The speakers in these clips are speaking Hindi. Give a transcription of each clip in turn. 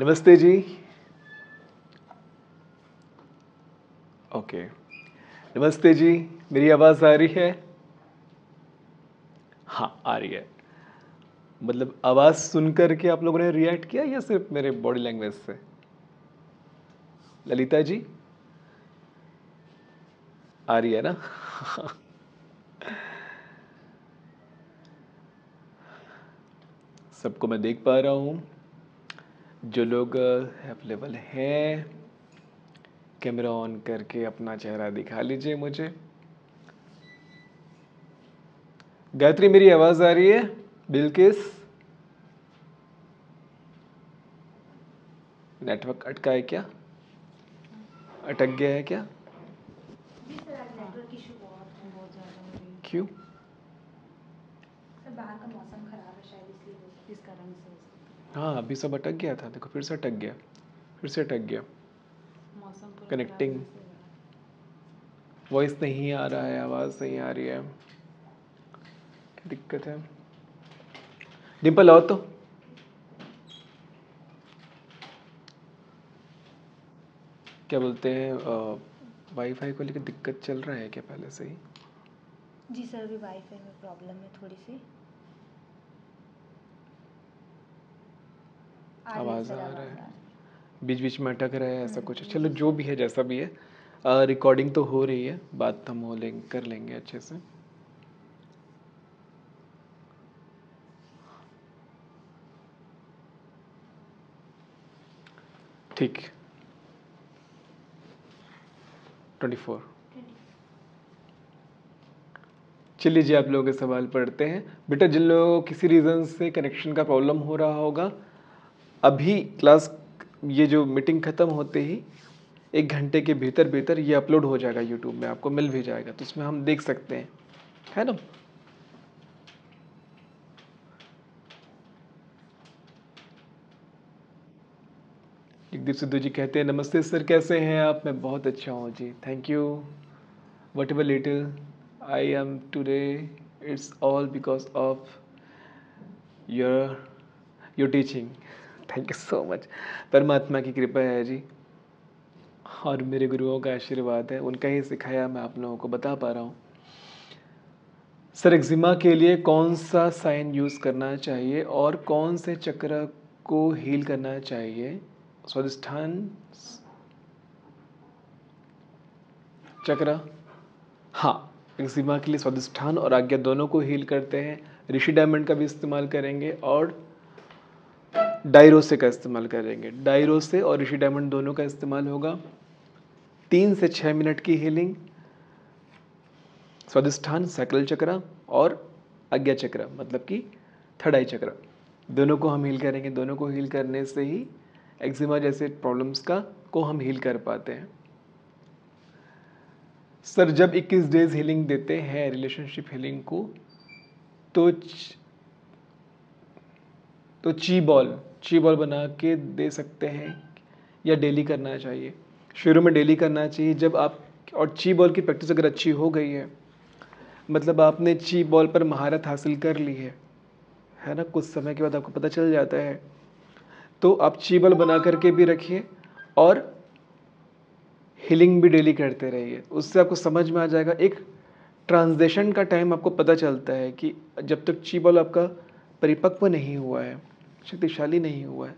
नमस्ते जी ओके नमस्ते जी मेरी आवाज़ आ रही है हाँ आ रही है मतलब आवाज़ सुन के आप लोगों ने रिएक्ट किया या सिर्फ मेरे बॉडी लैंग्वेज से ललिता जी आ रही है ना सबको मैं देख पा रहा हूँ जो लोग अवेलेबल हैं कैमरा ऑन करके अपना चेहरा दिखा लीजिए मुझे गायत्री मेरी आवाज़ आ रही है बिल्किस नेटवर्क अटका है क्या अटक गया है क्या क्यों हाँ अभी सब अटक गया था देखो फिर से अटक गया फिर से अटक गया कनेक्टिंग वॉइस नहीं आ रहा है आवाज़ नहीं आ रही है क्या दिक्कत है डिम्पल आओ तो क्या बोलते हैं वाईफाई को लेकर दिक्कत चल रहा है क्या पहले से ही जी सर अभी वाईफाई में प्रॉब्लम है थोड़ी सी आवाज़ आ रहा है बीच बीच में अटक रहा है ऐसा हम्म, कुछ हम्म। चलो जो भी है जैसा भी है रिकॉर्डिंग तो हो रही है बात हम हो लेंगे कर लेंगे अच्छे से ठीक ट्वेंटी फोर चलिए जी आप लोगों के सवाल पढ़ते हैं बेटा जिन लोगों को किसी रीज़न से कनेक्शन का प्रॉब्लम हो रहा होगा अभी क्लास ये जो मीटिंग ख़त्म होते ही एक घंटे के भीतर भीतर ये अपलोड हो जाएगा यूट्यूब में आपको मिल भी जाएगा तो उसमें हम देख सकते हैं है ना जगदीप सिद्धू जी कहते हैं नमस्ते सर कैसे हैं आप मैं बहुत अच्छा हूँ जी thank you whatever little I am today it's all because of your your teaching thank you so much परमात्मा की कृपा है जी और मेरे गुरुओं का आशीर्वाद है उनका ही सिखाया मैं आप लोगों को बता पा रहा हूँ सर एक्जिमा के लिए कौन सा साइन यूज़ करना चाहिए और कौन से चक्र को हील करना चाहिए स्वादिष्ठान चक्र हाँ एक्जिमा के लिए स्वादिष्ठान और आज्ञा दोनों को हील करते हैं ऋषि डायमंड का भी इस्तेमाल करेंगे और डायरोसे का इस्तेमाल करेंगे डायरोसे और ऋषि डायमंड दोनों का इस्तेमाल होगा तीन से छः मिनट की हीलिंग स्वादिष्ठान सैकल चक्र और अज्ञा चक्र मतलब कि थड़ाई चक्र दोनों को हम हील करेंगे दोनों को हील करने से ही एक्जिमा जैसे प्रॉब्लम्स का को हम हील कर पाते हैं सर जब 21 डेज हीलिंग देते हैं रिलेशनशिप हीलिंग को तो च, तो ची बॉल अच्छी बॉल बना के दे सकते हैं या डेली करना चाहिए शुरू में डेली करना चाहिए जब आप और ची बॉल की प्रैक्टिस अगर अच्छी हो गई है मतलब आपने ची बॉल पर महारत हासिल कर ली है है ना कुछ समय के बाद आपको पता चल जाता है तो आप ची बॉल बना करके भी रखिए और हीलिंग भी डेली करते रहिए उससे आपको समझ में आ जाएगा एक ट्रांजेशन का टाइम आपको पता चलता है कि जब तक ची बॉल आपका परिपक्व नहीं हुआ है शक्तिशाली नहीं हुआ है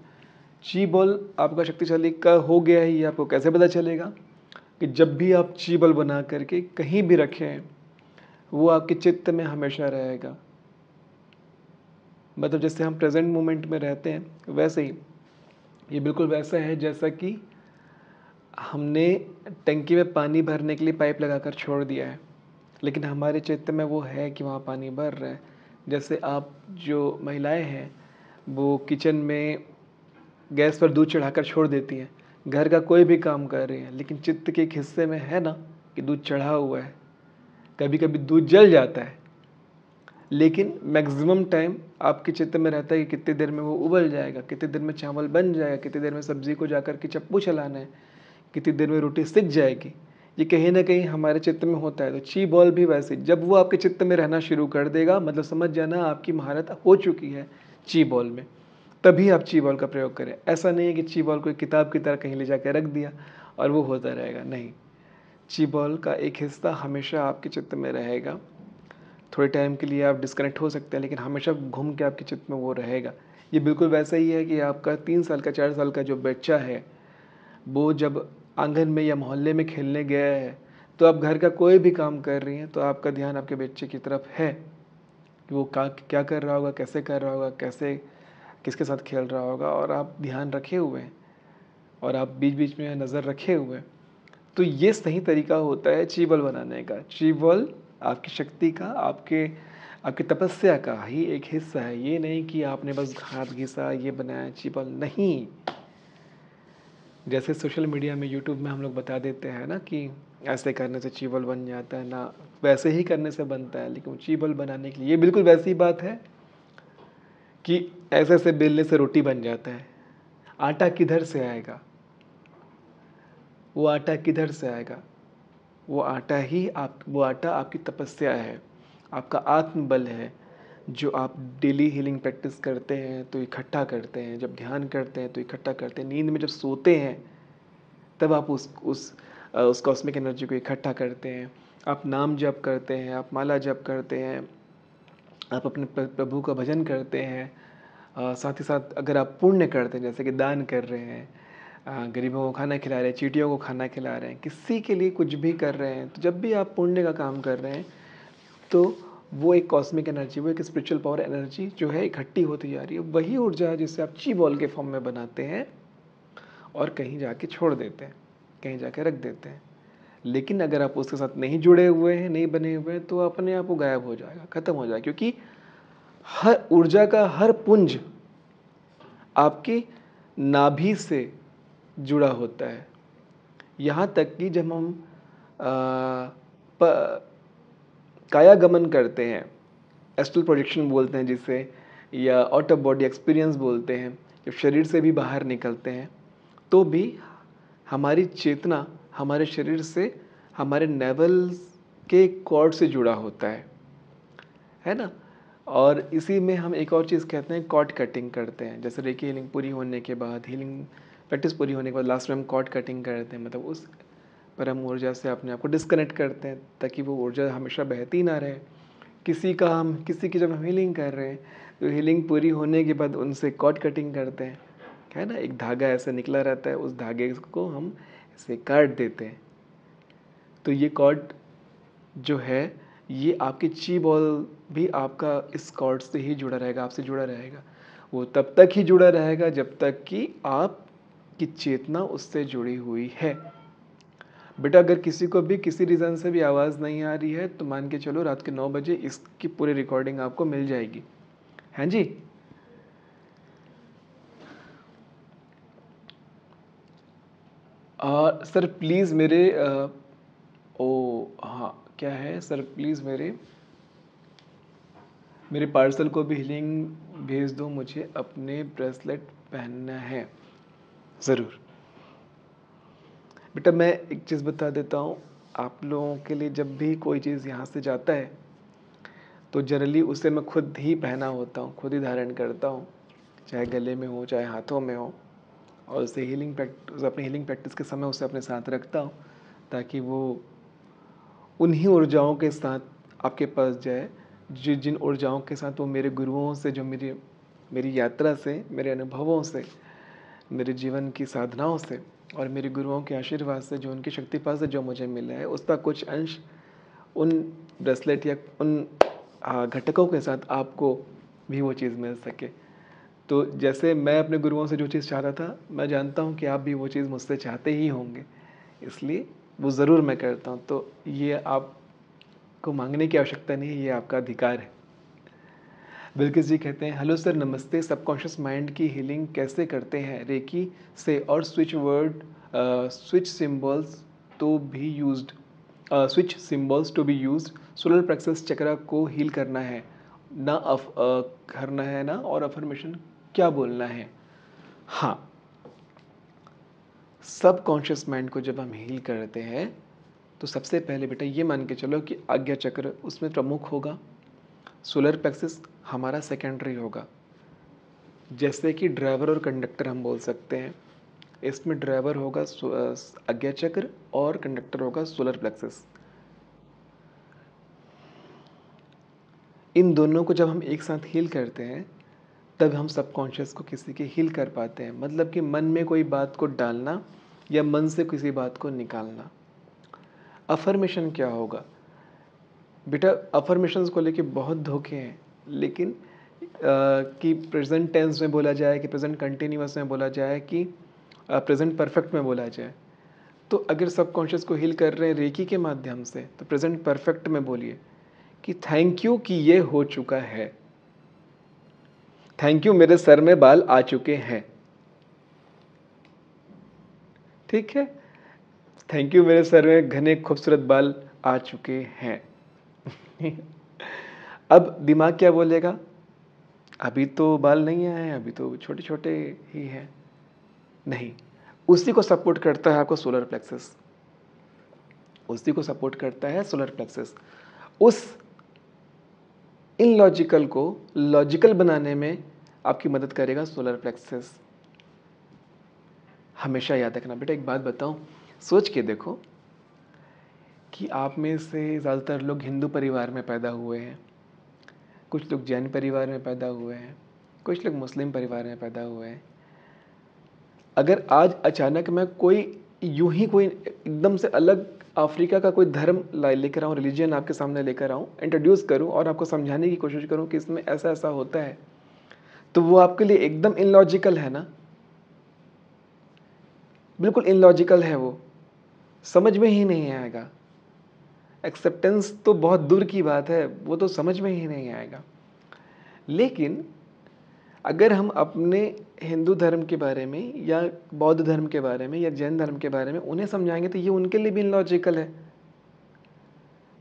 ची बल आपका शक्तिशाली का हो गया है ये आपको कैसे पता चलेगा कि जब भी आप ची बल बना करके कहीं भी रखें वो आपके चित्त में हमेशा रहेगा मतलब जैसे हम प्रेजेंट मोमेंट में रहते हैं वैसे ही ये बिल्कुल वैसा है जैसा कि हमने टंकी में पानी भरने के लिए पाइप लगाकर छोड़ दिया है लेकिन हमारे चित्त में वो है कि वहाँ पानी भर रहा है जैसे आप जो महिलाएं हैं वो किचन में गैस पर दूध चढ़ाकर छोड़ देती हैं घर का कोई भी काम कर रही हैं लेकिन चित्त के एक हिस्से में है ना कि दूध चढ़ा हुआ है कभी कभी दूध जल जाता है लेकिन मैक्सिमम टाइम आपके चित्त में रहता है कि कितनी देर में वो उबल जाएगा कितनी देर में चावल बन जाएगा कितनी देर में सब्जी को जाकर के चप्पू चलाना है कितनी देर में रोटी सिक जाएगी ये कहीं ना कहीं हमारे चित्त में होता है तो ची बॉल भी वैसे जब वो आपके चित्त में रहना शुरू कर देगा मतलब समझ जाना आपकी महारत हो चुकी है ची बॉल में तभी आप ची बॉल का प्रयोग करें ऐसा नहीं है कि ची बॉल कोई किताब की तरह कहीं ले जाकर रख दिया और वो होता रहेगा नहीं ची बॉल का एक हिस्सा हमेशा आपके चित्त में रहेगा थोड़े टाइम के लिए आप डिस्कनेक्ट हो सकते हैं लेकिन हमेशा घूम के आपके चित्त में वो रहेगा ये बिल्कुल वैसा ही है कि आपका तीन साल का चार साल का जो बच्चा है वो जब आंगन में या मोहल्ले में खेलने गया है तो आप घर का कोई भी काम कर रही हैं तो आपका ध्यान आपके बच्चे की तरफ है कि वो का क्या कर रहा होगा कैसे कर रहा होगा कैसे किसके साथ खेल रहा होगा और आप ध्यान रखे हुए हैं और आप बीच बीच में नज़र रखे हुए तो ये सही तरीका होता है चीबल बनाने का चीबल आपकी शक्ति का आपके आपकी तपस्या का ही एक हिस्सा है ये नहीं कि आपने बस घास घिसा ये बनाया चीबल नहीं जैसे सोशल मीडिया में यूट्यूब में हम लोग बता देते हैं ना कि ऐसे करने से चीबल बन जाता है ना वैसे ही करने से बनता है लेकिन चीबल बनाने के लिए ये बिल्कुल वैसी बात है कि ऐसे ऐसे बेलने से रोटी बन जाता है आटा किधर से आएगा वो आटा किधर से आएगा वो आटा ही आप वो आटा आपकी तपस्या है आपका आत्मबल है जो आप डेली हीलिंग प्रैक्टिस करते हैं तो इकट्ठा करते हैं जब ध्यान करते हैं तो इकट्ठा करते हैं नींद में जब सोते हैं तब आप उस उस उस कॉस्मिक एनर्जी को इकट्ठा करते हैं आप नाम जप करते हैं आप माला जप करते हैं आप अपने प्रभु का भजन करते हैं साथ ही साथ अगर आप पुण्य करते हैं जैसे कि दान कर रहे हैं गरीबों को खाना खिला रहे हैं चीटियों को खाना खिला रहे हैं किसी के लिए कुछ भी कर रहे हैं तो जब भी आप पुण्य का काम कर रहे हैं तो वो एक कॉस्मिक एनर्जी वो एक स्पिरिचुअल पावर एनर्जी जो है इकट्ठी होती जा रही है वही ऊर्जा जिसे आप ची बॉल के फॉर्म में बनाते हैं और कहीं जाके छोड़ देते हैं कहीं जाके रख देते हैं लेकिन अगर आप उसके साथ नहीं जुड़े हुए हैं नहीं बने हुए हैं तो अपने आप वो गायब हो जाएगा ख़त्म हो जाएगा क्योंकि हर ऊर्जा का हर पुंज आपकी नाभि से जुड़ा होता है यहाँ तक कि जब हम कायागमन करते हैं एस्ट्रल प्रोजेक्शन बोलते हैं जिसे या आउट ऑफ बॉडी एक्सपीरियंस बोलते हैं जब शरीर से भी बाहर निकलते हैं तो भी हमारी चेतना हमारे शरीर से हमारे नेवल के कॉर्ड से जुड़ा होता है है ना और इसी में हम एक और चीज़ कहते हैं कॉट कटिंग करते हैं जैसे रेकी हीलिंग पूरी होने के बाद हीलिंग प्रैक्टिस पूरी होने के बाद लास्ट में हम कॉट कटिंग करते हैं मतलब उस परम ऊर्जा से अपने आप को डिस्कनेक्ट करते हैं ताकि वो ऊर्जा हमेशा बहती ना रहे किसी का हम किसी की जब हम हीलिंग कर रहे हैं तो हीलिंग पूरी होने के बाद उनसे कॉट कटिंग करते हैं है ना एक धागा ऐसे निकला रहता है उस धागे को हम ऐसे काट देते हैं तो ये कॉर्ड जो है ये आपकी ची बॉल भी आपका इस कॉर्ड से ही जुड़ा रहेगा आपसे जुड़ा रहेगा वो तब तक ही जुड़ा रहेगा जब तक कि आप की चेतना उससे जुड़ी हुई है बेटा अगर किसी को भी किसी रीज़न से भी आवाज़ नहीं आ रही है तो मान के चलो रात के नौ बजे इसकी पूरी रिकॉर्डिंग आपको मिल जाएगी हैं हाँ जी सर प्लीज़ मेरे ओ हाँ क्या है सर प्लीज़ मेरे मेरे पार्सल को भी हिलिंग भेज दो मुझे अपने ब्रेसलेट पहनना है ज़रूर बेटा मैं एक चीज़ बता देता हूँ आप लोगों के लिए जब भी कोई चीज़ यहाँ से जाता है तो जनरली उसे मैं खुद ही पहना होता हूँ खुद ही धारण करता हूँ चाहे गले में हो चाहे हाथों में हो और उसे हीलिंग प्रैक्टिस अपनी हीलिंग प्रैक्टिस के समय उसे अपने साथ रखता हूँ ताकि वो उन्हीं ऊर्जाओं के साथ आपके पास जाए जि जिन ऊर्जाओं के साथ वो मेरे गुरुओं से जो मेरी मेरी यात्रा से मेरे अनुभवों से मेरे जीवन की साधनाओं से और मेरे गुरुओं के आशीर्वाद से जो उनकी पास से जो मुझे मिला है उसका कुछ अंश उन ब्रेसलेट या उन घटकों के साथ आपको भी वो चीज़ मिल सके तो जैसे मैं अपने गुरुओं से जो चीज़ चाहता था मैं जानता हूँ कि आप भी वो चीज़ मुझसे चाहते ही होंगे इसलिए वो ज़रूर मैं करता हूँ तो ये आपको मांगने की आवश्यकता नहीं है ये आपका अधिकार है बिल्किस जी कहते हैं हेलो सर नमस्ते सबकॉन्शियस माइंड की हीलिंग कैसे करते हैं रेकी से और स्विच वर्ड स्विच सिंबल्स तो भी used switch symbols to to be use solar plexus chakra को हील करना है ना अफ करना है ना और अफर्मेशन क्या बोलना है हाँ सब कॉन्शियस माइंड को जब हम हील करते हैं तो सबसे पहले बेटा ये मान के चलो कि आज्ञा चक्र उसमें प्रमुख होगा सोलर पैक्सिस हमारा सेकेंडरी होगा जैसे कि ड्राइवर और कंडक्टर हम बोल सकते हैं इसमें ड्राइवर होगा आज्ञा चक्र और कंडक्टर होगा सोलर प्लेक्सिस इन दोनों को जब हम एक साथ हील करते हैं तब हम सबकॉन्शियस को किसी के हील कर पाते हैं मतलब कि मन में कोई बात को डालना या मन से किसी बात को निकालना अफर्मेशन क्या होगा बेटा अफर्मेशन को लेके बहुत धोखे हैं लेकिन कि प्रेजेंट टेंस में बोला जाए कि प्रेजेंट कंटिन्यूस में बोला जाए कि प्रेजेंट परफेक्ट में बोला जाए तो अगर सबकॉन्शियस को हील कर रहे हैं रेकी के माध्यम से तो प्रेजेंट परफेक्ट में बोलिए कि थैंक यू कि ये हो चुका है थैंक यू मेरे सर में बाल आ चुके हैं ठीक है थैंक यू मेरे सर में घने खूबसूरत बाल आ चुके हैं अब दिमाग क्या बोलेगा अभी तो बाल नहीं आए हैं अभी तो छोटे छोटे ही हैं नहीं उसी को सपोर्ट करता है आपको सोलर प्लेक्सस उसी को सपोर्ट करता है सोलर प्लेक्सस उस इन लॉजिकल को लॉजिकल बनाने में आपकी मदद करेगा सोलर प्लेक्सेस हमेशा याद रखना बेटा एक बात बताऊं सोच के देखो कि आप में से ज़्यादातर लोग हिंदू परिवार में पैदा हुए हैं कुछ लोग जैन परिवार में पैदा हुए हैं कुछ लोग मुस्लिम परिवार में पैदा हुए हैं अगर आज अचानक मैं कोई यूं ही कोई एकदम से अलग अफ्रीका का कोई धर्म लेकर आऊँ रिलीजन आपके सामने लेकर आऊँ इंट्रोड्यूस करूँ और आपको समझाने की कोशिश करूँ कि इसमें ऐसा ऐसा होता है तो वो आपके लिए एकदम इनलॉजिकल है ना बिल्कुल इनलॉजिकल है वो समझ में ही नहीं आएगा एक्सेप्टेंस तो बहुत दूर की बात है वो तो समझ में ही नहीं आएगा लेकिन अगर हम अपने हिंदू धर्म के बारे में या बौद्ध धर्म के बारे में या जैन धर्म के बारे में उन्हें समझाएंगे तो ये उनके लिए भी लॉजिकल है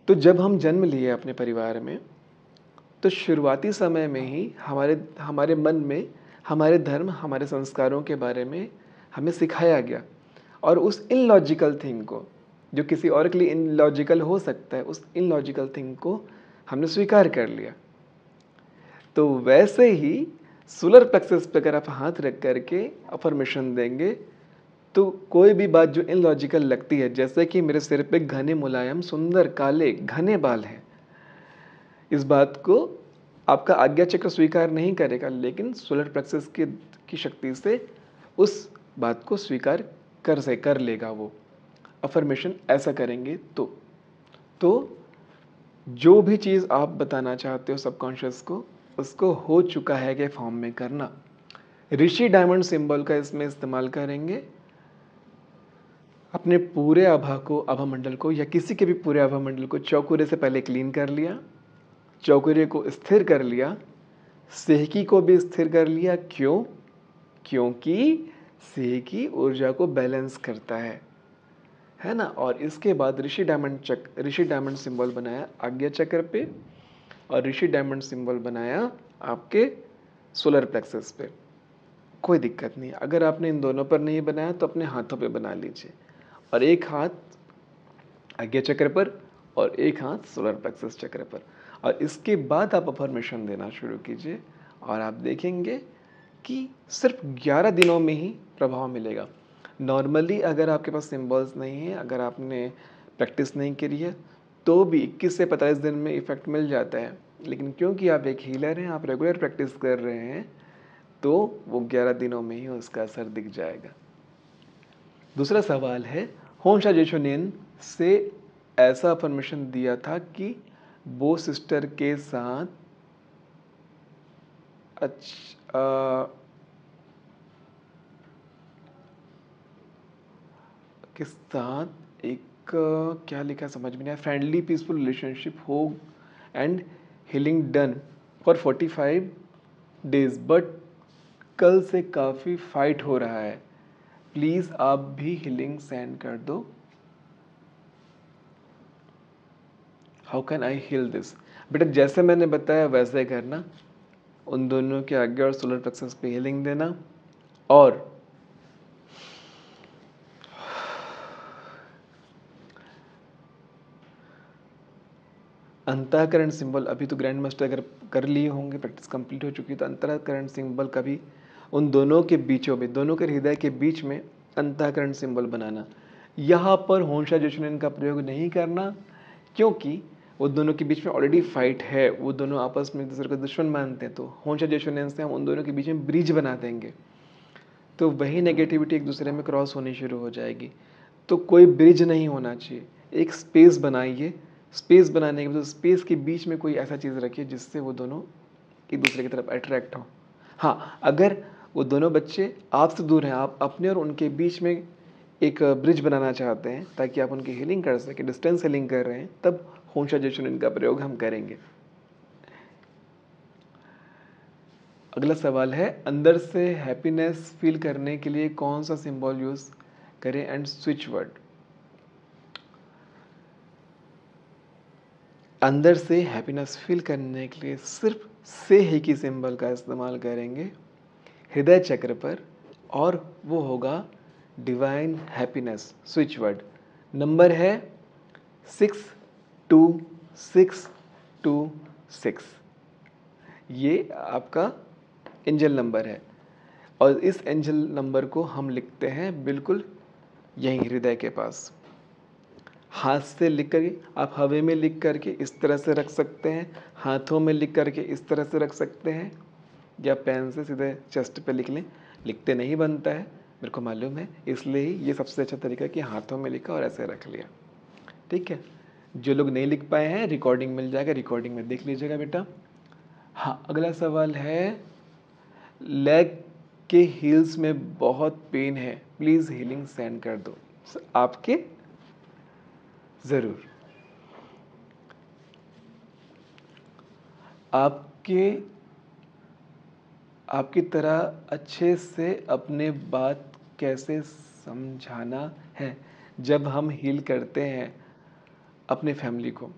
तो जब हम जन्म लिए अपने परिवार में तो शुरुआती समय में ही हमारे हमारे मन में हमारे धर्म हमारे संस्कारों के बारे में हमें सिखाया गया और उस इनलॉजिकल थिंग को जो किसी और के लिए इनलॉजिकल हो सकता है उस इनलॉजिकल थिंग को हमने स्वीकार कर लिया तो वैसे ही सोलर प्लेक्सस पे अगर आप हाथ रख करके अफर्मेशन देंगे तो कोई भी बात जो इनलॉजिकल लगती है जैसे कि मेरे सिर पे घने मुलायम सुंदर काले घने बाल हैं इस बात को आपका आज्ञा चक्र स्वीकार नहीं करेगा लेकिन सोलर प्लेक्सस के की शक्ति से उस बात को स्वीकार कर से कर लेगा वो अफर्मेशन ऐसा करेंगे तो तो जो भी चीज़ आप बताना चाहते हो सबकॉन्शियस को उसको हो चुका है के फॉर्म में करना ऋषि डायमंड सिंबल का इसमें इस्तेमाल करेंगे अपने पूरे आभा को आभा मंडल को या किसी के भी पूरे आभा मंडल को चौकुरे से पहले क्लीन कर लिया चौकुरे को स्थिर कर लिया सेहकी को भी स्थिर कर लिया क्यों क्योंकि सेहकी ऊर्जा को बैलेंस करता है है ना और इसके बाद ऋषि डायमंड चक्र ऋषि डायमंड सिंबल बनाया आज्ञा चक्र पे और ऋषि डायमंड सिंबल बनाया आपके सोलर प्लेक्सेस पे कोई दिक्कत नहीं अगर आपने इन दोनों पर नहीं बनाया तो अपने हाथों पे बना लीजिए और एक हाथ आज्ञा चक्र पर और एक हाथ सोलर प्लेक्सेस चक्र पर और इसके बाद आप अफॉर्मेशन देना शुरू कीजिए और आप देखेंगे कि सिर्फ 11 दिनों में ही प्रभाव मिलेगा नॉर्मली अगर आपके पास सिम्बल्स नहीं है अगर आपने प्रैक्टिस नहीं करी है तो भी इक्कीस से पैंतालीस दिन में इफ़ेक्ट मिल जाता है लेकिन क्योंकि आप एक हीलर हैं आप रेगुलर प्रैक्टिस कर रहे हैं तो वो ग्यारह दिनों में ही उसका असर दिख जाएगा दूसरा सवाल है होंशा जेशोनियन से ऐसा परमिशन दिया था कि बो सिस्टर के साथ अच्छा के साथ एक क्या लिखा समझ में नहीं आया फ्रेंडली पीसफुल रिलेशनशिप हो and healing done for forty five days but कल से काफ़ी फाइट हो रहा है प्लीज़ आप भी हीलिंग सेंड कर दो how can I heal this बेटा जैसे मैंने बताया वैसे करना उन दोनों के आगे और सोलर प्लेक्सस पे हीलिंग देना और अंतःकरण सिंबल अभी तो ग्रैंड मास्टर अगर कर लिए होंगे प्रैक्टिस कंप्लीट हो चुकी है तो अंतःकरण सिंबल का भी उन दोनों के बीचों में दोनों के हृदय के बीच में अंतःकरण सिंबल बनाना यहाँ पर होंशा जोशनन का प्रयोग नहीं करना क्योंकि वो दोनों के बीच में ऑलरेडी फाइट है वो दोनों आपस में एक दूसरे को दुश्मन मानते हैं तो होंशा जोशनन से हम उन दोनों के बीच में ब्रिज बना देंगे तो वही नेगेटिविटी एक दूसरे में क्रॉस होनी शुरू हो जाएगी तो कोई ब्रिज नहीं होना चाहिए एक स्पेस बनाइए स्पेस बनाने के मतलब स्पेस के बीच में कोई ऐसा चीज़ रखिए जिससे वो दोनों एक दूसरे की तरफ अट्रैक्ट हो हाँ अगर वो दोनों बच्चे आपसे दूर हैं आप अपने और उनके बीच में एक ब्रिज बनाना चाहते हैं ताकि आप उनकी हीलिंग कर सकें डिस्टेंस हीलिंग कर रहे हैं तब होम सजेशन इनका प्रयोग हम करेंगे अगला सवाल है अंदर से हैप्पीनेस फील करने के लिए कौन सा सिंबल यूज़ करें एंड स्विच वर्ड अंदर से हैप्पीनेस फील करने के लिए सिर्फ से ही की सिंबल का इस्तेमाल करेंगे हृदय चक्र पर और वो होगा divine happiness switch word number है six two six two six ये आपका एंजल नंबर है और इस एंजल नंबर को हम लिखते हैं बिल्कुल यहीं हृदय के पास हाथ से लिख कर आप हवे में लिख कर के इस तरह से रख सकते हैं हाथों में लिख कर के इस तरह से रख सकते हैं या पेन से सीधे चेस्ट पे लिख लें लिखते नहीं बनता है मेरे को मालूम है इसलिए ही ये सबसे अच्छा तरीका कि हाथों में लिखा और ऐसे रख लिया ठीक है जो लोग नहीं लिख पाए हैं रिकॉर्डिंग मिल जाएगा रिकॉर्डिंग में देख लीजिएगा बेटा हाँ अगला सवाल है लेग के हील्स में बहुत पेन है प्लीज़ हीलिंग सेंड कर दो आपके ज़रूर आपके आपकी तरह अच्छे से अपने बात कैसे समझाना है जब हम हील करते हैं अपने फैमिली को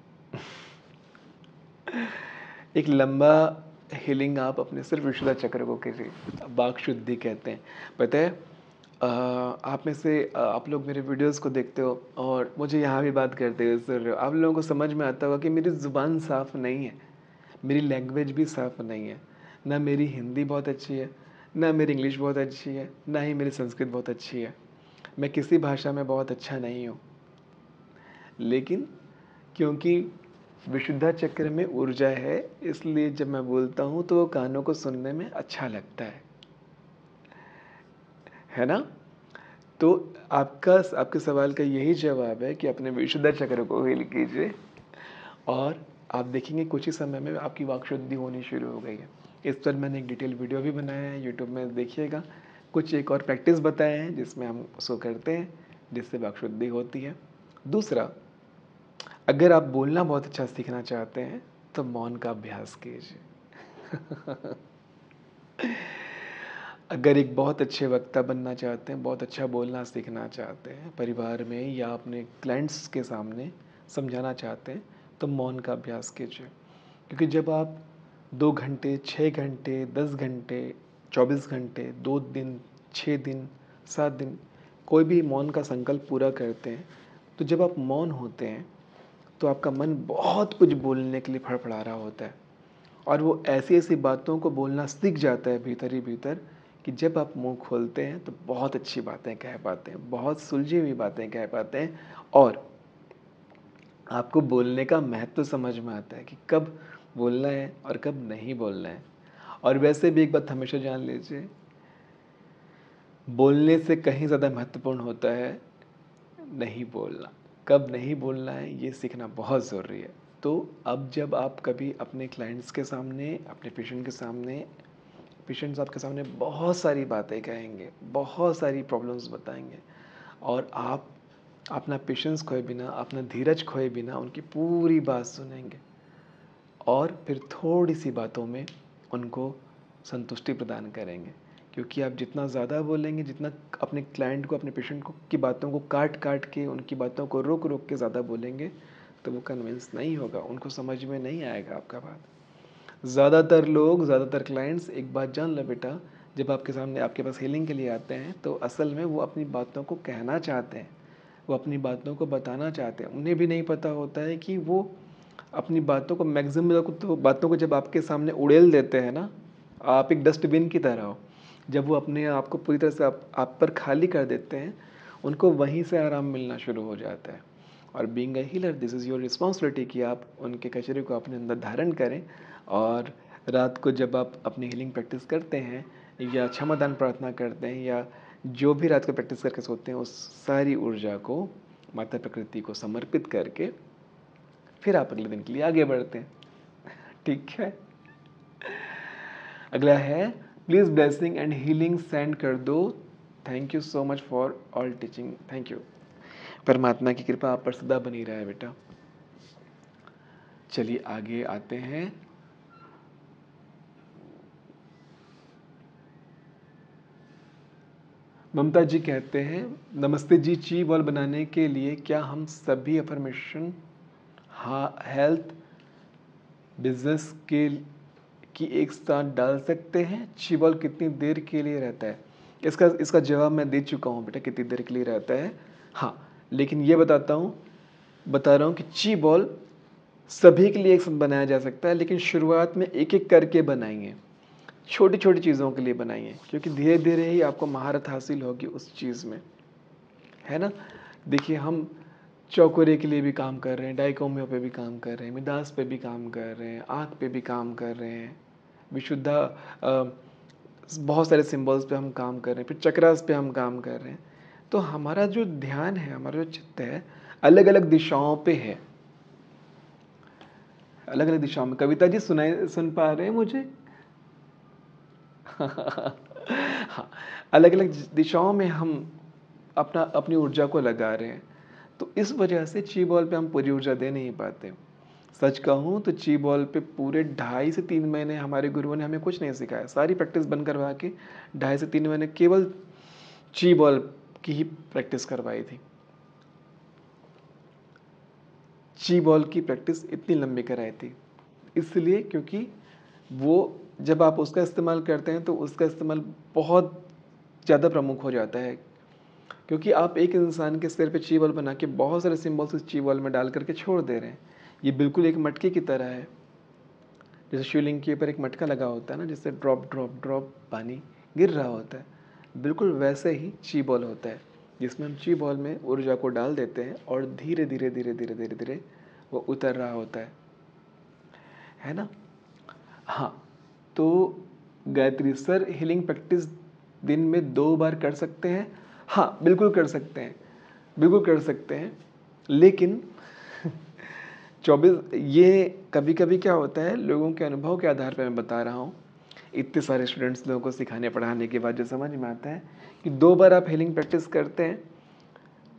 एक लंबा हीलिंग आप अपने सिर्फ विशुदा चक्र को किसी बाघ शुद्धि कहते हैं पता है आप में से आप लोग मेरे वीडियोस को देखते हो और मुझे यहाँ भी बात करते हुए सुन रहे हो आप लोगों को समझ में आता होगा कि मेरी ज़ुबान साफ़ नहीं है मेरी लैंग्वेज भी साफ़ नहीं है ना मेरी हिंदी बहुत अच्छी है ना मेरी इंग्लिश बहुत अच्छी है ना ही मेरी संस्कृत बहुत अच्छी है मैं किसी भाषा में बहुत अच्छा नहीं हूँ लेकिन क्योंकि विशुद्धा चक्र में ऊर्जा है इसलिए जब मैं बोलता हूँ तो वो कानों को सुनने में अच्छा लगता है है ना तो आपका आपके सवाल का यही जवाब है कि अपने विशुद्ध चक्र को हिल कीजिए और आप देखेंगे कुछ ही समय में आपकी वाक्शुद्धि होनी शुरू हो गई है इस पर मैंने एक डिटेल वीडियो भी बनाया है यूट्यूब में देखिएगा कुछ एक और प्रैक्टिस बताए हैं जिसमें हम उसको करते हैं जिससे वाक्शुद्धि होती है दूसरा अगर आप बोलना बहुत अच्छा सीखना चाहते हैं तो मौन का अभ्यास कीजिए अगर एक बहुत अच्छे वक्ता बनना चाहते हैं बहुत अच्छा बोलना सीखना चाहते हैं परिवार में या अपने क्लाइंट्स के सामने समझाना चाहते हैं तो मौन का अभ्यास कीजिए क्योंकि जब आप दो घंटे छः घंटे दस घंटे चौबीस घंटे दो दिन छः दिन सात दिन कोई भी मौन का संकल्प पूरा करते हैं तो जब आप मौन होते हैं तो आपका मन बहुत कुछ बोलने के लिए फड़फड़ा रहा होता है और वो ऐसी ऐसी बातों को बोलना सीख जाता है भीतर ही भीतर कि जब आप मुंह खोलते हैं तो बहुत अच्छी बातें कह पाते हैं बहुत सुलझी हुई बातें कह पाते हैं और आपको बोलने का महत्व तो समझ में आता है कि कब बोलना है और कब नहीं बोलना है और वैसे भी एक बात हमेशा जान लीजिए बोलने से कहीं ज़्यादा महत्वपूर्ण होता है नहीं बोलना कब नहीं बोलना है ये सीखना बहुत ज़रूरी है तो अब जब आप कभी अपने क्लाइंट्स के सामने अपने पेशेंट के सामने पेशेंट्स आपके सामने बहुत सारी बातें कहेंगे बहुत सारी प्रॉब्लम्स बताएंगे और आप अपना पेशेंस खोए बिना अपना धीरज खोए बिना उनकी पूरी बात सुनेंगे और फिर थोड़ी सी बातों में उनको संतुष्टि प्रदान करेंगे क्योंकि आप जितना ज़्यादा बोलेंगे जितना अपने क्लाइंट को अपने पेशेंट को की बातों को काट काट के उनकी बातों को रोक रोक के ज़्यादा बोलेंगे तो वो कन्विंस नहीं होगा उनको समझ में नहीं आएगा आपका बात ज़्यादातर लोग ज़्यादातर क्लाइंट्स एक बात जान लो बेटा जब आपके सामने आपके पास हीलिंग के लिए आते हैं तो असल में वो अपनी बातों को कहना चाहते हैं वो अपनी बातों को बताना चाहते हैं उन्हें भी नहीं पता होता है कि वो अपनी बातों को मैगजिम तो बातों को जब आपके सामने उड़ेल देते हैं ना आप एक डस्टबिन की तरह हो जब वो अपने आप को पूरी तरह से आप, आप पर खाली कर देते हैं उनको वहीं से आराम मिलना शुरू हो जाता है और being a healer this is your responsibility कि आप उनके कचरे को अपने अंदर धारण करें और रात को जब आप अपनी हीलिंग प्रैक्टिस करते हैं या क्षमादान प्रार्थना करते हैं या जो भी रात को प्रैक्टिस करके सोते हैं उस सारी ऊर्जा को माता प्रकृति को समर्पित करके फिर आप अगले दिन के लिए आगे बढ़ते हैं ठीक है अगला है please blessing and healing send कर दो thank you so much for all teaching thank you परमात्मा की कृपा आप पर सदा बनी रहा है बेटा चलिए आगे आते हैं ममता जी कहते हैं नमस्ते जी ची बॉल बनाने के लिए क्या हम सभी अफर्मेशन हेल्थ बिजनेस के की एक साथ डाल सकते हैं ची बॉल कितनी देर के लिए रहता है इसका इसका जवाब मैं दे चुका हूँ बेटा कितनी देर के लिए रहता है हाँ लेकिन ये बताता हूँ बता रहा हूँ कि ची बॉल सभी के लिए एक साथ बनाया जा सकता है लेकिन शुरुआत में एक एक करके बनाएंगे छोटी छोटी चीज़ों के लिए बनाइए क्योंकि धीरे धीरे ही आपको महारत हासिल होगी उस चीज़ में है ना देखिए हम चौकोरे के लिए भी काम कर रहे हैं डाइकोमियो पे भी काम कर रहे हैं मिदास पे भी काम कर रहे हैं आँख पे भी काम कर रहे हैं विशुद्धा बहुत सारे सिंबल्स पे हम काम कर रहे हैं फिर चक्रास पे हम काम कर रहे हैं तो हमारा जो ध्यान है हमारा जो चित्त है अलग अलग दिशाओं पे है अलग अलग दिशाओं में कविता जी सुनाई सुन पा रहे हैं मुझे हाँ अलग अलग दिशाओं में हम अपना अपनी ऊर्जा को लगा रहे हैं तो इस वजह से ची बॉल पे हम पूरी ऊर्जा दे नहीं पाते सच कहूँ तो ची बॉल पे पूरे ढाई से तीन महीने हमारे गुरुओं ने हमें कुछ नहीं सिखाया सारी प्रैक्टिस बंद करवा के ढाई से तीन महीने केवल ची बॉल की ही प्रैक्टिस करवाई थी ची बॉल की प्रैक्टिस इतनी लंबी कराई थी इसलिए क्योंकि वो जब आप उसका इस्तेमाल करते हैं तो उसका इस्तेमाल बहुत ज़्यादा प्रमुख हो जाता है क्योंकि आप एक इंसान के सिर पे चीवल बना के बहुत सारे सिम्बल्स उस चीवल में डाल करके छोड़ दे रहे हैं ये बिल्कुल एक मटके की तरह है जैसे शिवलिंग के ऊपर एक मटका लगा होता है ना जिससे ड्रॉप ड्रॉप ड्रॉप पानी गिर रहा होता है बिल्कुल वैसे ही ची बॉल होता है जिसमें हम ची बॉल में ऊर्जा को डाल देते हैं और धीरे धीरे धीरे धीरे धीरे धीरे वो उतर रहा होता है है ना हाँ तो गायत्री सर हीलिंग प्रैक्टिस दिन में दो बार कर सकते हैं हाँ बिल्कुल कर सकते हैं बिल्कुल कर सकते हैं लेकिन चौबीस ये कभी कभी क्या होता है लोगों के अनुभव के आधार पर मैं बता रहा हूँ इतने सारे स्टूडेंट्स लोगों को सिखाने पढ़ाने के बाद जो समझ में आता है कि दो बार आप हीलिंग प्रैक्टिस करते हैं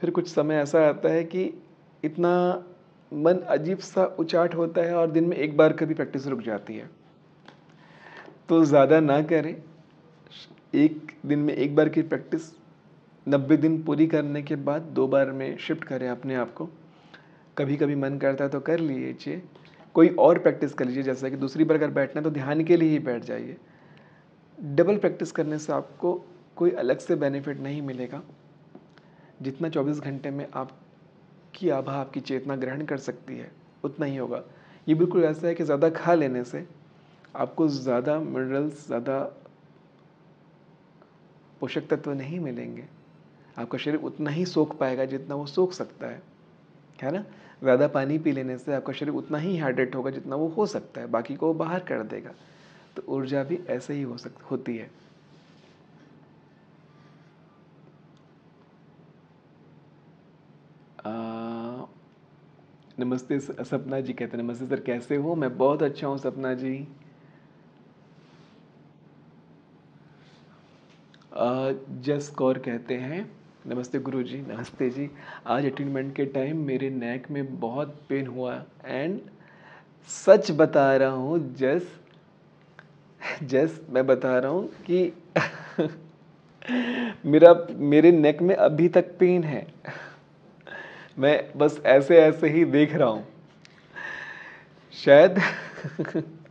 फिर कुछ समय ऐसा आता है कि इतना मन अजीब सा उचाट होता है और दिन में एक बार कभी प्रैक्टिस रुक जाती है तो ज़्यादा ना करें एक दिन में एक बार की प्रैक्टिस नब्बे दिन पूरी करने के बाद दो बार में शिफ्ट करें अपने आप को कभी कभी मन करता है तो कर लीजिए कोई और प्रैक्टिस कर लीजिए जैसा कि दूसरी बार अगर बैठना है तो ध्यान के लिए ही बैठ जाइए डबल प्रैक्टिस करने से आपको कोई अलग से बेनिफिट नहीं मिलेगा जितना 24 घंटे में आपकी आभा आपकी चेतना ग्रहण कर सकती है उतना ही होगा ये बिल्कुल ऐसा है कि ज़्यादा खा लेने से आपको ज़्यादा मिनरल्स ज़्यादा पोषक तत्व नहीं मिलेंगे आपका शरीर उतना ही सोख पाएगा जितना वो सोख सकता है है ना ज़्यादा पानी पी लेने से आपका शरीर उतना ही हाइड्रेट होगा जितना वो हो सकता है बाकी को वो बाहर कर देगा तो ऊर्जा भी ऐसे ही हो सक होती है नमस्ते सपना जी कहते हैं नमस्ते सर कैसे हो मैं बहुत अच्छा हूँ सपना जी जस कौर कहते हैं नमस्ते गुरु जी नमस्ते जी आज अटेंडमेंट के टाइम मेरे नेक में बहुत पेन हुआ एंड सच बता रहा हूँ जस जस मैं बता रहा हूँ कि मेरा मेरे नेक में अभी तक पेन है मैं बस ऐसे ऐसे ही देख रहा हूँ शायद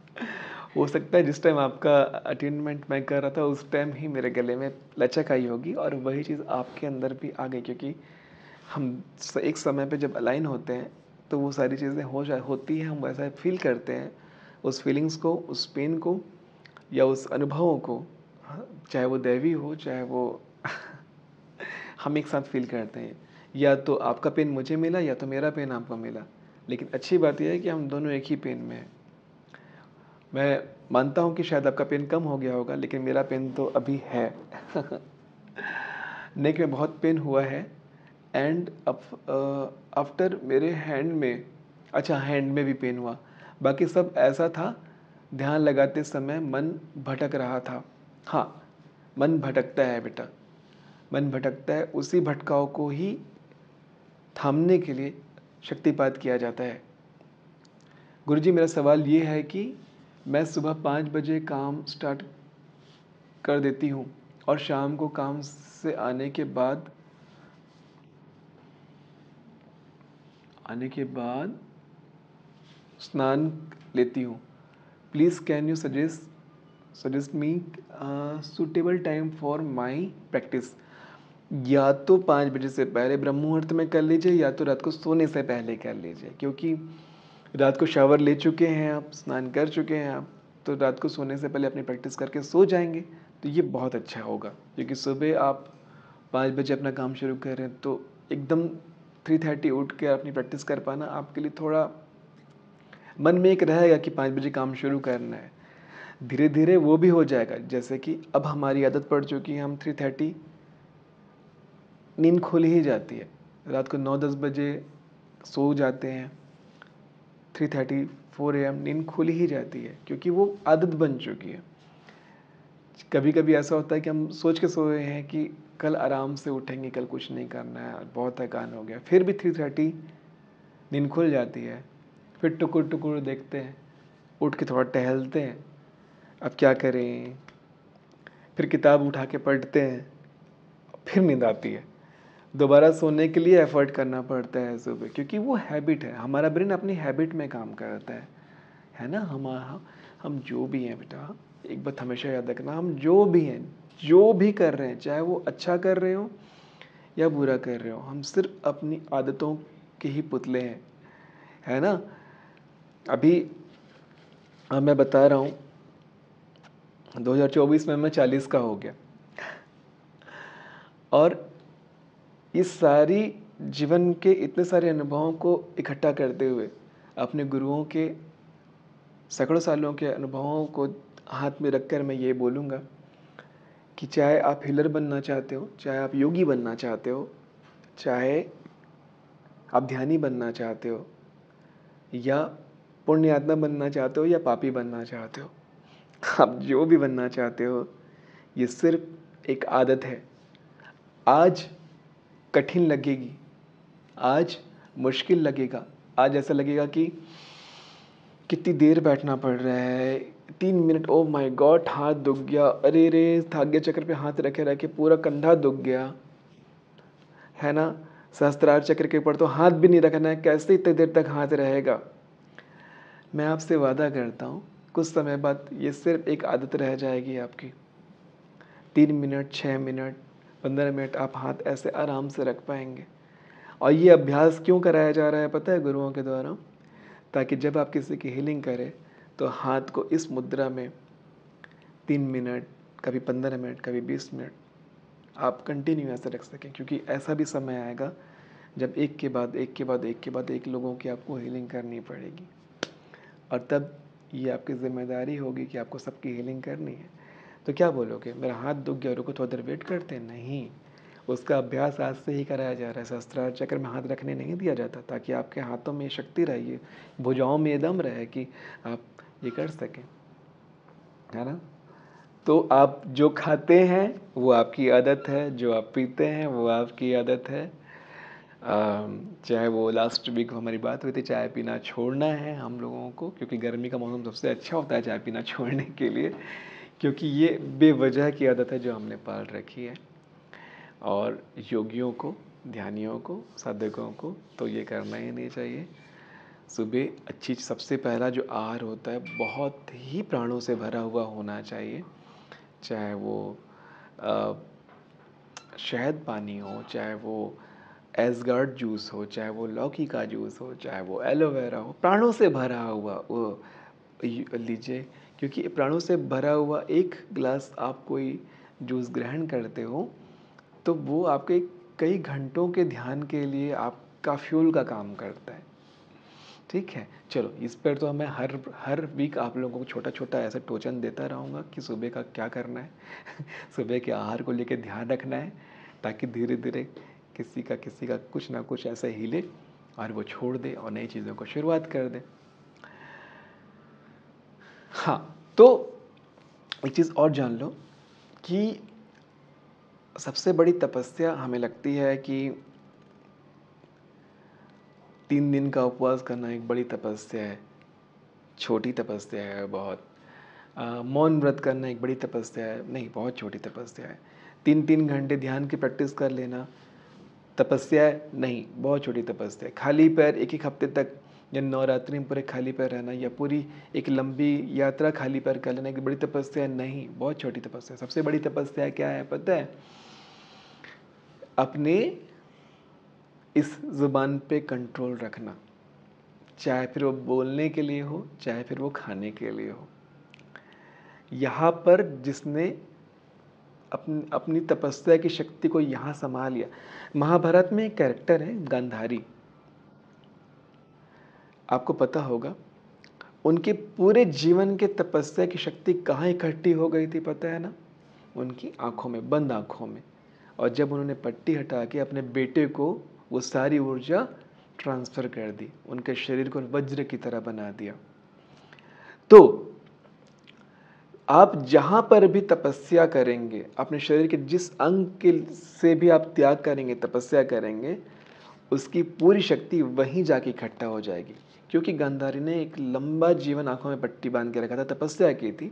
हो सकता है जिस टाइम आपका अटेनमेंट मैं कर रहा था उस टाइम ही मेरे गले में लचक आई होगी और वही चीज़ आपके अंदर भी आ गई क्योंकि हम एक समय पे जब अलाइन होते हैं तो वो सारी चीज़ें हो जा होती हैं हम वैसा फील करते हैं उस फीलिंग्स को उस पेन को या उस अनुभवों को चाहे वो दैवी हो चाहे वो हम एक साथ फील करते हैं या तो आपका पेन मुझे मिला या तो मेरा पेन आपको मिला लेकिन अच्छी बात यह है कि हम दोनों एक ही पेन में हैं मैं मानता हूँ कि शायद आपका पेन कम हो गया होगा लेकिन मेरा पेन तो अभी है नेक में बहुत पेन हुआ है एंड आफ्टर मेरे हैंड में अच्छा हैंड में भी पेन हुआ बाकी सब ऐसा था ध्यान लगाते समय मन भटक रहा था हाँ मन भटकता है बेटा मन भटकता है उसी भटकाव को ही थामने के लिए शक्तिपात किया जाता है गुरुजी मेरा सवाल ये है कि मैं सुबह पाँच बजे काम स्टार्ट कर देती हूँ और शाम को काम से आने के बाद आने के बाद स्नान लेती हूँ please can you suggest suggest me suitable time for my practice या तो पाँच बजे से पहले ब्रह्म मुहूर्त में कर लीजिए या तो रात को सोने से पहले कर लीजिए क्योंकि रात को शावर ले चुके हैं आप स्नान कर चुके हैं आप तो रात को सोने से पहले अपनी प्रैक्टिस करके सो जाएंगे तो ये बहुत अच्छा होगा क्योंकि सुबह आप पाँच बजे अपना काम शुरू कर रहे हैं तो एकदम थ्री थर्टी उठ के अपनी प्रैक्टिस कर पाना आपके लिए थोड़ा मन में एक रहेगा कि पाँच बजे काम शुरू करना है धीरे धीरे वो भी हो जाएगा जैसे कि अब हमारी आदत पड़ चुकी है हम थ्री थर्टी नींद खुल ही जाती है रात को नौ दस बजे सो जाते हैं three thirty four A M नींद खुल ही जाती है क्योंकि वो आदत बन चुकी है कभी कभी ऐसा होता है कि हम सोच के सोए हैं कि कल आराम से उठेंगे कल कुछ नहीं करना है बहुत थकान हो गया फिर भी थ्री थर्टी नींद खुल जाती है फिर टुकुर टुकुर देखते हैं उठ के थोड़ा टहलते हैं अब क्या करें फिर किताब उठा के पढ़ते हैं फिर नींद आती है दोबारा सोने के लिए एफर्ट करना पड़ता है सुबह क्योंकि वो हैबिट है हमारा ब्रेन अपनी हैबिट में काम करता है है ना हमारा हम जो भी हैं बेटा एक बात हमेशा याद रखना हम जो भी हैं जो भी कर रहे हैं चाहे वो अच्छा कर रहे हो या बुरा कर रहे हो हम सिर्फ अपनी आदतों के ही पुतले हैं है ना अभी आ, हाँ, मैं बता रहा हूँ 2024 में मैं 40 का हो गया और ये सारी जीवन के इतने सारे अनुभवों को इकट्ठा करते हुए अपने गुरुओं के सैकड़ों सालों के अनुभवों को हाथ में रख कर मैं ये बोलूँगा कि चाहे आप हिलर बनना चाहते हो चाहे आप योगी बनना चाहते हो चाहे आप ध्यानी बनना चाहते हो या पुण्यात्मा बनना चाहते हो या पापी बनना चाहते हो आप जो भी बनना चाहते हो ये सिर्फ एक आदत है आज कठिन लगेगी आज मुश्किल लगेगा आज ऐसा लगेगा कि कितनी देर बैठना पड़ रहा है तीन मिनट ओ माय गॉड हाथ दुख गया अरे रे थाग्य चक्र पे हाथ रखे रह के पूरा कंधा दुख गया है ना सहस्त्रार चक्र के ऊपर तो हाथ भी नहीं रखना है कैसे इतनी देर तक हाथ रहेगा मैं आपसे वादा करता हूँ कुछ समय बाद ये सिर्फ एक आदत रह जाएगी आपकी तीन मिनट छः मिनट पंद्रह मिनट आप हाथ ऐसे आराम से रख पाएंगे और ये अभ्यास क्यों कराया जा रहा है पता है गुरुओं के द्वारा ताकि जब आप किसी की हीलिंग करें तो हाथ को इस मुद्रा में तीन मिनट कभी पंद्रह मिनट कभी बीस मिनट आप कंटिन्यू ऐसे रख सकें क्योंकि ऐसा भी समय आएगा जब एक के बाद एक के बाद एक के बाद एक लोगों की आपको हीलिंग करनी पड़ेगी और तब ये आपकी ज़िम्मेदारी होगी कि आपको सबकी हीलिंग करनी है तो क्या बोलोगे मेरा हाथ दुख गया रुको थोड़ी देर वेट करते नहीं उसका अभ्यास आज से ही कराया जा रहा है शस्त्रार चक्र में हाथ रखने नहीं दिया जाता ताकि आपके हाथों में शक्ति रहिए भुजाओं में दम रहे कि आप ये कर सकें है ना तो आप जो खाते हैं वो आपकी आदत है जो आप पीते हैं वो आपकी आदत है चाहे वो लास्ट वीक हमारी बात हुई थी चाय पीना छोड़ना है हम लोगों को क्योंकि गर्मी का मौसम सबसे अच्छा होता है चाय पीना छोड़ने के लिए क्योंकि ये बेवजह की आदत है जो हमने पाल रखी है और योगियों को ध्यानियों को साधकों को तो ये करना ही नहीं चाहिए सुबह अच्छी सबसे पहला जो आहार होता है बहुत ही प्राणों से भरा हुआ होना चाहिए चाहे वो शहद पानी हो चाहे वो एसगार्ड जूस हो चाहे वो लौकी का जूस हो चाहे वो एलोवेरा हो प्राणों से भरा हुआ वो लीजिए क्योंकि प्राणों से भरा हुआ एक ग्लास आप कोई जूस ग्रहण करते हो तो वो आपके कई घंटों के ध्यान के लिए आपका फ्यूल का काम करता है ठीक है चलो इस पर तो मैं हर हर वीक आप लोगों को छोटा छोटा ऐसा टोचन देता रहूँगा कि सुबह का क्या करना है सुबह के आहार को लेकर ध्यान रखना है ताकि धीरे धीरे किसी का किसी का कुछ ना कुछ ऐसा हिले और वो छोड़ दे और नई चीज़ों को शुरुआत कर दे हाँ तो एक चीज़ और जान लो कि सबसे बड़ी तपस्या हमें लगती है कि तीन दिन का उपवास करना एक बड़ी तपस्या है छोटी तपस्या है बहुत आ, मौन व्रत करना एक बड़ी तपस्या है नहीं बहुत छोटी तपस्या है तीन तीन घंटे ध्यान की प्रैक्टिस कर लेना तपस्या है नहीं बहुत छोटी तपस्या है खाली पैर एक एक हफ्ते तक या नवरात्रि में पूरे खाली पैर रहना या पूरी एक लंबी यात्रा खाली पैर कर लेना एक बड़ी तपस्या नहीं बहुत छोटी तपस्या सबसे बड़ी तपस्या क्या है पता है अपने इस जुबान पे कंट्रोल रखना चाहे फिर वो बोलने के लिए हो चाहे फिर वो खाने के लिए हो यहाँ पर जिसने अपनी अपनी तपस्या की शक्ति को यहाँ संभाल लिया महाभारत में एक कैरेक्टर है गांधारी आपको पता होगा उनके पूरे जीवन के तपस्या की शक्ति कहाँ इकट्ठी हो गई थी पता है ना उनकी आंखों में बंद आंखों में और जब उन्होंने पट्टी हटा के अपने बेटे को वो सारी ऊर्जा ट्रांसफ़र कर दी उनके शरीर को वज्र की तरह बना दिया तो आप जहाँ पर भी तपस्या करेंगे अपने शरीर के जिस अंग के से भी आप त्याग करेंगे तपस्या करेंगे उसकी पूरी शक्ति वहीं जाके इकट्ठा हो जाएगी क्योंकि गांधारी ने एक लंबा जीवन आंखों में पट्टी बांध के रखा था तपस्या की थी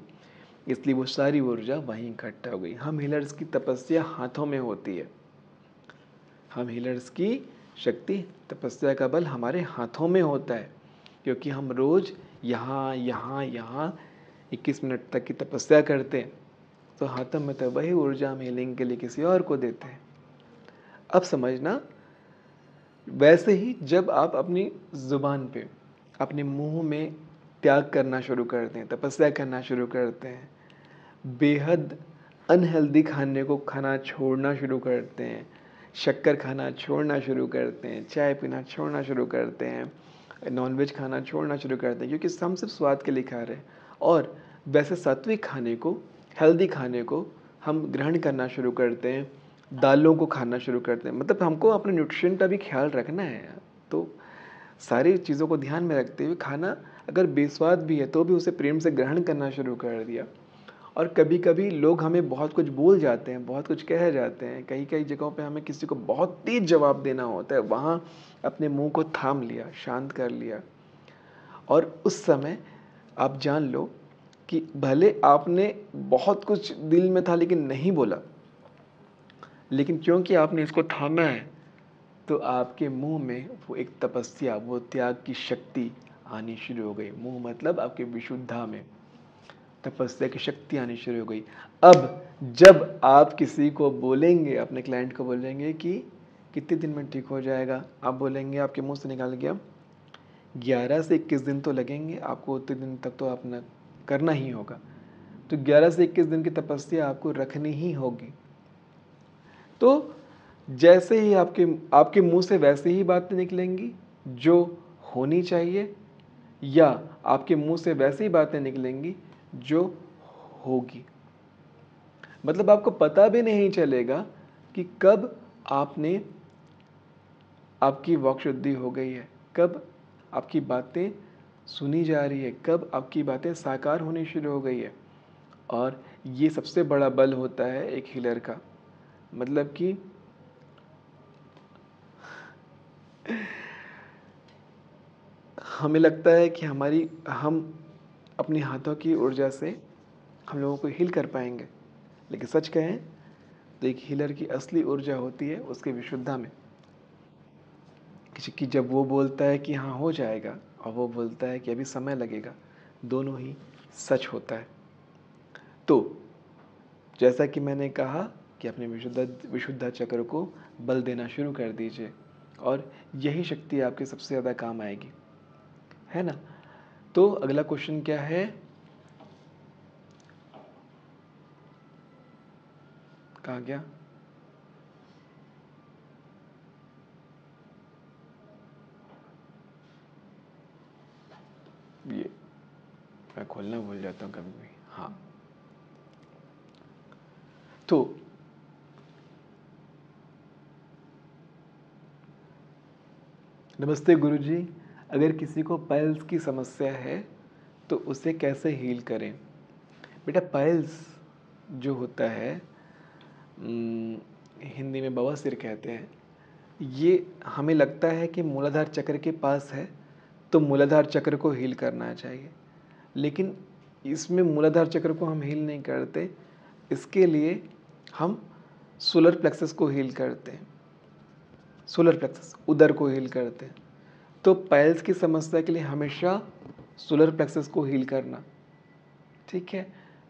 इसलिए वो सारी ऊर्जा वहीं इकट्ठा हो गई हम हीलर्स की तपस्या हाथों में होती है हम हीलर्स की शक्ति तपस्या का बल हमारे हाथों में होता है क्योंकि हम रोज़ यहाँ यहाँ यहाँ 21 मिनट तक की तपस्या करते हैं तो हाथों में तो वही ऊर्जा हम हीलिंग के लिए किसी और को देते हैं अब समझना वैसे ही जब आप अपनी ज़ुबान पे अपने मुंह में त्याग करना शुरू करते हैं तपस्या करना शुरू करते हैं बेहद अनहेल्दी खाने को खाना छोड़ना शुरू करते हैं शक्कर खाना छोड़ना शुरू करते हैं चाय पीना छोड़ना शुरू करते हैं नॉनवेज खाना छोड़ना शुरू करते हैं क्योंकि हम सिर्फ स्वाद के लिए खा रहे हैं और वैसे सात्विक खाने को हेल्दी खाने को हम ग्रहण करना शुरू करते हैं दालों को खाना शुरू करते हैं मतलब हमको अपने न्यूट्रिशन का भी ख्याल रखना है यार सारी चीज़ों को ध्यान में रखते हुए खाना अगर बेस्वाद भी है तो भी उसे प्रेम से ग्रहण करना शुरू कर दिया और कभी कभी लोग हमें बहुत कुछ बोल जाते हैं बहुत कुछ कह जाते हैं कहीं कई जगहों पे हमें किसी को बहुत तेज जवाब देना होता है वहाँ अपने मुंह को थाम लिया शांत कर लिया और उस समय आप जान लो कि भले आपने बहुत कुछ दिल में था लेकिन नहीं बोला लेकिन क्योंकि आपने इसको थामा है तो आपके मुंह में वो एक तपस्या वो त्याग की शक्ति आनी शुरू हो गई मुंह मतलब आपके विशुद्धा में तपस्या की शक्ति आनी शुरू हो गई अब जब आप किसी को बोलेंगे अपने क्लाइंट को बोलेंगे कि कितने दिन में ठीक हो जाएगा आप बोलेंगे आपके मुंह से निकाल गया ग्यारह से इक्कीस दिन तो लगेंगे आपको उतने दिन तक तो अपना करना ही होगा तो ग्यारह से इक्कीस दिन की तपस्या आपको रखनी ही होगी तो जैसे ही आपके आपके मुंह से वैसे ही बातें निकलेंगी जो होनी चाहिए या आपके मुंह से वैसे ही बातें निकलेंगी जो होगी मतलब आपको पता भी नहीं चलेगा कि कब आपने आपकी वाक शुद्धि हो गई है कब आपकी बातें सुनी जा रही है कब आपकी बातें साकार होनी शुरू हो गई है और ये सबसे बड़ा बल होता है एक हीलर का मतलब कि हमें लगता है कि हमारी हम अपने हाथों की ऊर्जा से हम लोगों को हील कर पाएंगे लेकिन सच कहें तो एक हीलर की असली ऊर्जा होती है उसके विशुद्धा में कि जब वो बोलता है कि हाँ हो जाएगा और वो बोलता है कि अभी समय लगेगा दोनों ही सच होता है तो जैसा कि मैंने कहा कि अपने विशुद्ध विशुद्धा चक्र को बल देना शुरू कर दीजिए और यही शक्ति आपके सबसे ज़्यादा काम आएगी है ना तो अगला क्वेश्चन क्या है कहा गया ये मैं खोलना भूल जाता हूँ कभी भी हाँ तो नमस्ते गुरुजी अगर किसी को पल्स की समस्या है तो उसे कैसे हील करें बेटा पल्स जो होता है हिंदी में सिर कहते हैं ये हमें लगता है कि मूलाधार चक्र के पास है तो मूलाधार चक्र को हील करना चाहिए लेकिन इसमें मूलाधार चक्र को हम हील नहीं करते इसके लिए हम सोलर प्लेक्सस को हील करते हैं सोलर प्लेक्सस उधर को हील करते हैं तो पैल्स की समस्या के लिए हमेशा सोलर प्लेक्सस को हील करना ठीक है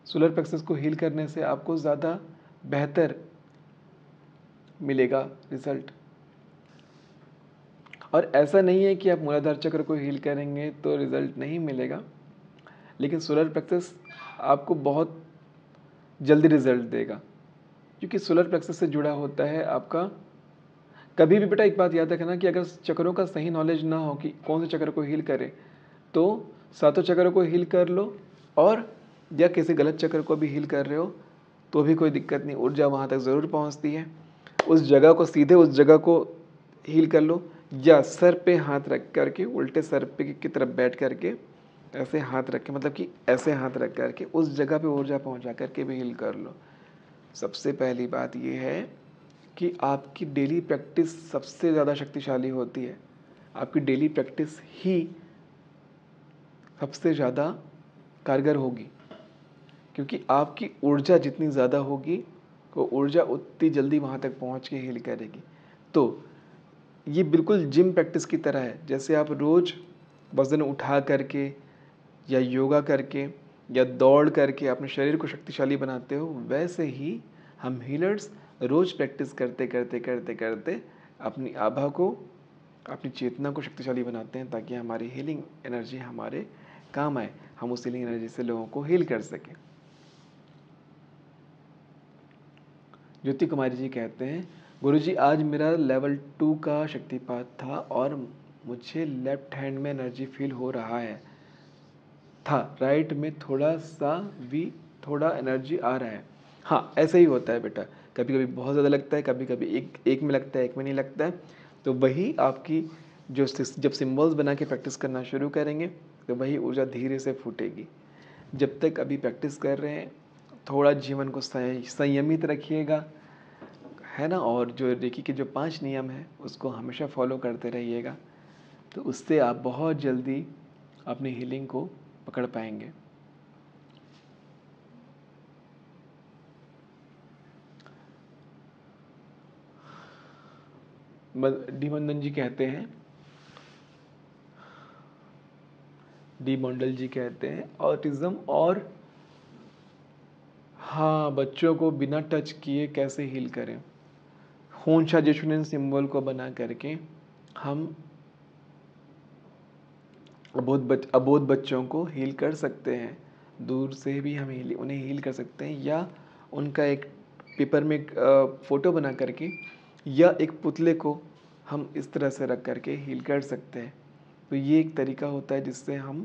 सोलर प्लेक्सस को हील करने से आपको ज़्यादा बेहतर मिलेगा रिजल्ट और ऐसा नहीं है कि आप मूलाधार चक्र को हील करेंगे तो रिजल्ट नहीं मिलेगा लेकिन सोलर प्लेक्सस आपको बहुत जल्दी रिजल्ट देगा क्योंकि सोलर प्लेक्सस से जुड़ा होता है आपका कभी भी बेटा एक बात याद रखना कि अगर चक्रों का सही नॉलेज ना हो कि कौन से चक्र को हील करें तो सातों चक्रों को हील कर लो और या किसी गलत चक्र को भी हील कर रहे हो तो भी कोई दिक्कत नहीं ऊर्जा वहाँ तक ज़रूर पहुँचती है उस जगह को सीधे उस जगह को हील कर लो या सर पे हाथ रख करके उल्टे सर पे की तरफ बैठ करके ऐसे हाथ रख के मतलब कि ऐसे हाथ रख करके उस जगह पे ऊर्जा पहुंचा करके भी हील कर लो सबसे पहली बात ये है कि आपकी डेली प्रैक्टिस सबसे ज़्यादा शक्तिशाली होती है आपकी डेली प्रैक्टिस ही सबसे ज़्यादा कारगर होगी क्योंकि आपकी ऊर्जा जितनी ज़्यादा होगी वो ऊर्जा उतनी जल्दी वहाँ तक पहुँच के हिल करेगी तो ये बिल्कुल जिम प्रैक्टिस की तरह है जैसे आप रोज़ वज़न उठा करके या योगा करके या दौड़ करके अपने शरीर को शक्तिशाली बनाते हो वैसे ही हम हीलर्स रोज़ प्रैक्टिस करते करते करते करते अपनी आभा को अपनी चेतना को शक्तिशाली बनाते हैं ताकि हमारी हीलिंग एनर्जी हमारे काम आए हम उस हीलिंग एनर्जी से लोगों को हील कर सकें ज्योति कुमारी जी कहते हैं गुरु जी आज मेरा लेवल टू का शक्तिपात था और मुझे लेफ्ट हैंड में एनर्जी फील हो रहा है था राइट में थोड़ा सा भी थोड़ा एनर्जी आ रहा है हाँ ऐसे ही होता है बेटा कभी कभी बहुत ज़्यादा लगता है कभी कभी एक एक में लगता है एक में नहीं लगता है तो वही आपकी जो जब सिम्बल्स बना के प्रैक्टिस करना शुरू करेंगे तो वही ऊर्जा धीरे से फूटेगी जब तक अभी प्रैक्टिस कर रहे हैं थोड़ा जीवन को संयमित रखिएगा है ना और जो रेकी के जो पांच नियम हैं उसको हमेशा फॉलो करते रहिएगा तो उससे आप बहुत जल्दी अपनी हीलिंग को पकड़ पाएंगे डीमंदन जी कहते हैं डी मंडल जी कहते हैं ऑटिज्म और हाँ बच्चों को बिना टच किए कैसे हील करें खून सजेशन सिंबल को बना करके हम अबोध बच अबोध बच्चों को हील कर सकते हैं दूर से भी हम हील उन्हें हील कर सकते हैं या उनका एक पेपर में एक फ़ोटो बना करके या एक पुतले को हम इस तरह से रख करके हील कर सकते हैं तो ये एक तरीका होता है जिससे हम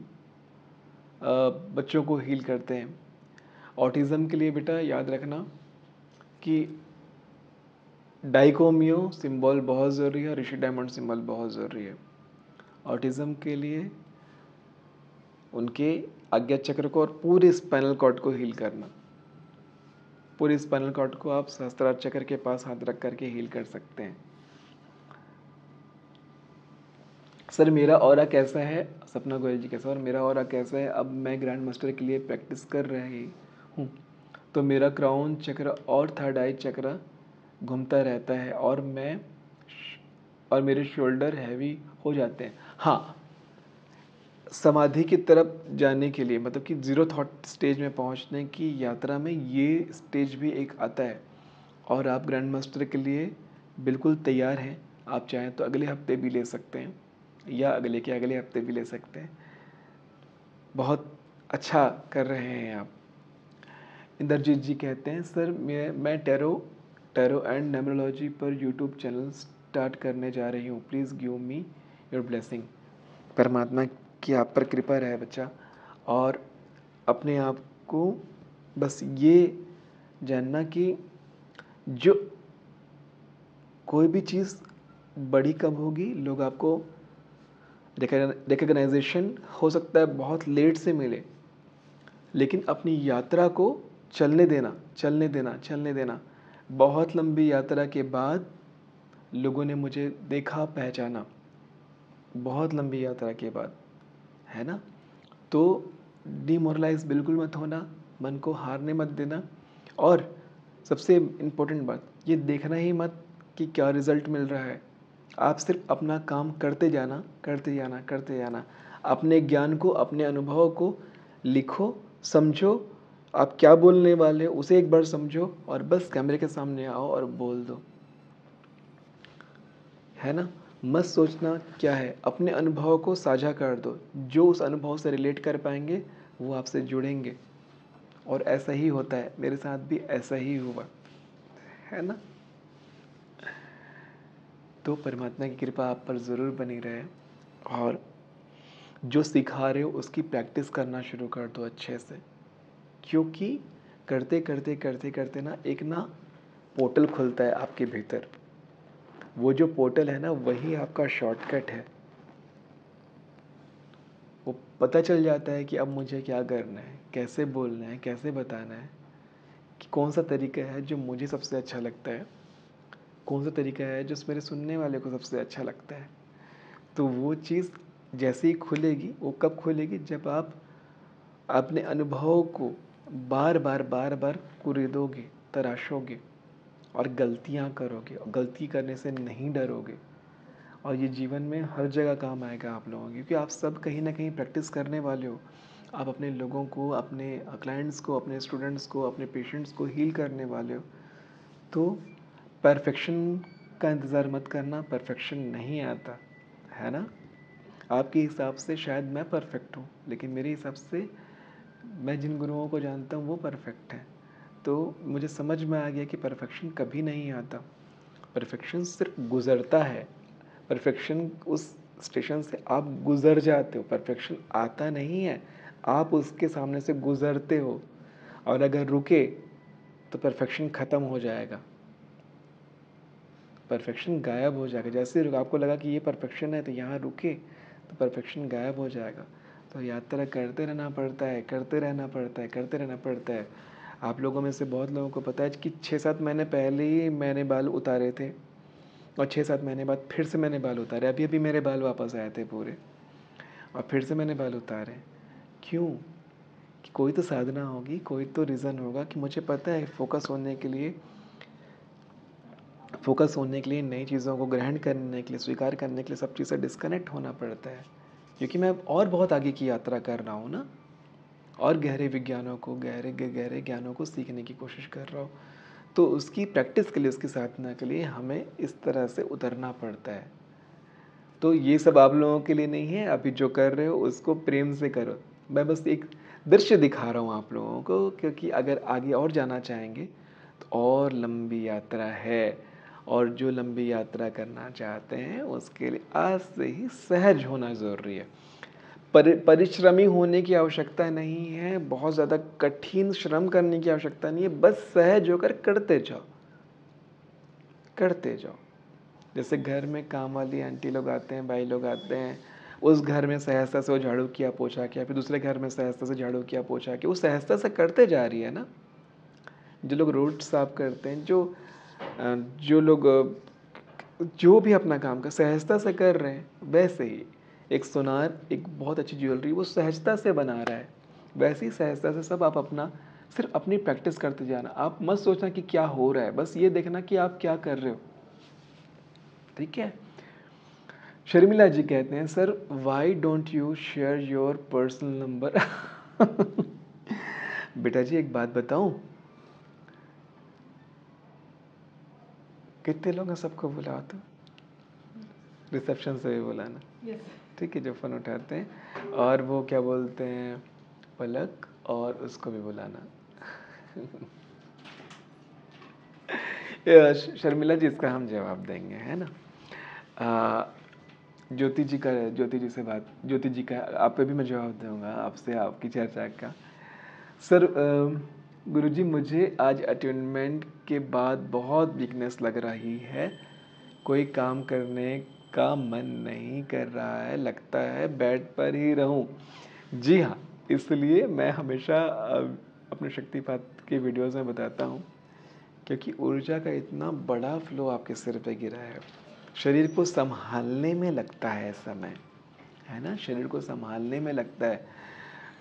बच्चों को हील करते हैं ऑटिज़म के लिए बेटा याद रखना कि डाइकोमियो सिंबल बहुत ज़रूरी है ऋषि डायमंड सिंबल बहुत ज़रूरी है ऑटिज़म के लिए उनके आज्ञा चक्र को और पूरे स्पाइनल कॉर्ड को हील करना पूरी स्पाइनल कॉर्ड को आप सहस्त्रार चक्र के पास हाथ रख करके हील कर सकते हैं सर मेरा और कैसा है सपना गोयल जी कैसा और मेरा और कैसा है अब मैं ग्रैंड मास्टर के लिए प्रैक्टिस कर रही हूँ तो मेरा क्राउन चक्र और थर्ड आई चक्र घूमता रहता है और मैं और मेरे शोल्डर हैवी हो जाते हैं हाँ समाधि की तरफ जाने के लिए मतलब कि ज़ीरो थॉट स्टेज में पहुंचने की यात्रा में ये स्टेज भी एक आता है और आप ग्रैंड मास्टर के लिए बिल्कुल तैयार हैं आप चाहें तो अगले हफ्ते भी ले सकते हैं या अगले के अगले हफ्ते भी ले सकते हैं बहुत अच्छा कर रहे हैं आप इंद्रजीत जी कहते हैं सर मैं मैं टेरो टेरो एंड नेमरोलॉजी पर यूट्यूब चैनल स्टार्ट करने जा रही हूँ please give me your blessing परमात्मा कि आप पर कृपा रहे बच्चा और अपने आप को बस ये जानना कि जो कोई भी चीज़ बड़ी कब होगी लोग आपको रिकगनाइजेशन हो सकता है बहुत लेट से मिले लेकिन अपनी यात्रा को चलने देना चलने देना चलने देना बहुत लंबी यात्रा के बाद लोगों ने मुझे देखा पहचाना बहुत लंबी यात्रा के बाद है ना तो डीमोरलाइज बिल्कुल मत होना मन को हारने मत देना और सबसे इम्पोर्टेंट बात ये देखना ही मत कि क्या रिज़ल्ट मिल रहा है आप सिर्फ अपना काम करते जाना करते जाना करते जाना अपने ज्ञान को अपने अनुभव को लिखो समझो आप क्या बोलने वाले उसे एक बार समझो और बस कैमरे के सामने आओ और बोल दो है ना मत सोचना क्या है अपने अनुभव को साझा कर दो जो उस अनुभव से रिलेट कर पाएंगे वो आपसे जुड़ेंगे और ऐसा ही होता है मेरे साथ भी ऐसा ही हुआ है ना तो परमात्मा की कृपा आप पर ज़रूर बनी रहे और जो सिखा रहे हो उसकी प्रैक्टिस करना शुरू कर दो अच्छे से क्योंकि करते करते करते करते ना एक ना पोर्टल खुलता है आपके भीतर वो जो पोर्टल है ना वही आपका शॉर्टकट है वो पता चल जाता है कि अब मुझे क्या करना है कैसे बोलना है कैसे बताना है कि कौन सा तरीका है जो मुझे सबसे अच्छा लगता है कौन सा तरीका है जो मेरे सुनने वाले को सबसे अच्छा लगता है तो वो चीज़ जैसे ही खुलेगी वो कब खुलेगी जब आप अपने अनुभव को बार बार बार बार कुरीदोगे तराशोगे और गलतियाँ करोगे और गलती करने से नहीं डरोगे और ये जीवन में हर जगह काम आएगा आप लोगों क्योंकि आप सब कहीं ना कहीं प्रैक्टिस करने वाले हो आप अपने लोगों को अपने क्लाइंट्स को अपने स्टूडेंट्स को अपने पेशेंट्स को हील करने वाले हो तो परफेक्शन का इंतज़ार मत करना परफेक्शन नहीं आता है ना आपके हिसाब से शायद मैं परफेक्ट हूँ लेकिन मेरे हिसाब से मैं जिन गुरुओं को जानता हूँ वो परफेक्ट हैं तो मुझे समझ में आ गया कि परफेक्शन कभी नहीं आता परफेक्शन सिर्फ गुज़रता है परफेक्शन उस स्टेशन से आप गुज़र जाते हो परफेक्शन आता नहीं है आप उसके सामने से गुज़रते हो और अगर रुके तो परफेक्शन ख़त्म हो जाएगा परफेक्शन गायब हो जाएगा जैसे आपको लगा कि ये परफेक्शन है तो यहाँ रुके तो परफेक्शन गायब हो जाएगा तो यात्रा करते रहना पड़ता है करते रहना पड़ता है करते रहना पड़ता है आप लोगों में से बहुत लोगों को पता है कि छः सात महीने पहले ही मैंने बाल उतारे थे और छः सात महीने बाद फिर से मैंने बाल उतारे अभी अभी मेरे बाल वापस आए थे पूरे और फिर से मैंने बाल उतारे क्यों कि कोई तो साधना होगी कोई तो रीज़न होगा कि मुझे पता है फोकस होने के लिए फोकस होने के लिए नई चीज़ों को ग्रहण करने के लिए स्वीकार करने के लिए सब चीज़ से डिस्कनेक्ट होना पड़ता है क्योंकि मैं और बहुत आगे की यात्रा कर रहा हूँ ना और गहरे विज्ञानों को गहरे गहरे ज्ञानों को सीखने की कोशिश कर रहा हो तो उसकी प्रैक्टिस के लिए उसकी साधना के लिए हमें इस तरह से उतरना पड़ता है तो ये सब आप लोगों के लिए नहीं है अभी जो कर रहे हो उसको प्रेम से करो मैं बस एक दृश्य दिखा रहा हूँ आप लोगों को क्योंकि अगर आगे और जाना चाहेंगे तो और लंबी यात्रा है और जो लंबी यात्रा करना चाहते हैं उसके लिए आज से ही सहज होना ज़रूरी है परि परिश्रमी होने की आवश्यकता नहीं है बहुत ज़्यादा कठिन श्रम करने की आवश्यकता नहीं है बस सहज होकर करते जाओ करते जाओ जैसे घर में काम वाली आंटी लोग आते हैं भाई लोग आते हैं उस घर में सहजता से वो झाड़ू किया पोछा किया फिर दूसरे घर में सहजता से झाड़ू किया पोछा किया वो सहजता से करते जा रही है ना जो लोग रोड साफ करते हैं जो जो लोग जो भी अपना काम कर सहजता से कर रहे हैं वैसे ही एक सुनार एक बहुत अच्छी ज्वेलरी वो सहजता से बना रहा है वैसी ही सहजता से सब आप अपना सिर्फ अपनी प्रैक्टिस करते जाना आप मत सोचना कि क्या हो रहा है बस ये देखना कि आप क्या कर रहे हो ठीक है शर्मिला जी कहते हैं sir why don't you share your personal number बेटा जी एक बात बताऊं कितने लोग हैं सबको बुलाओ तो रिसेप्शन से भी बुलाना yes. दोस्त थी कि जो फ़ोन उठाते हैं और वो क्या बोलते हैं पलक और उसको भी बुलाना शर्मिला जी इसका हम जवाब देंगे है ना ज्योति जी का ज्योति जी से बात ज्योति जी का आप पे भी मैं जवाब दूंगा आपसे आपकी चर्चा का सर गुरु जी मुझे आज अटेनमेंट के बाद बहुत वीकनेस लग रही है कोई काम करने का मन नहीं कर रहा है लगता है बेड पर ही रहूं जी हाँ इसलिए मैं हमेशा अपने शक्तिपात के वीडियोस में बताता हूँ क्योंकि ऊर्जा का इतना बड़ा फ्लो आपके सिर पे गिरा है शरीर को संभालने में लगता है समय है ना शरीर को संभालने में लगता है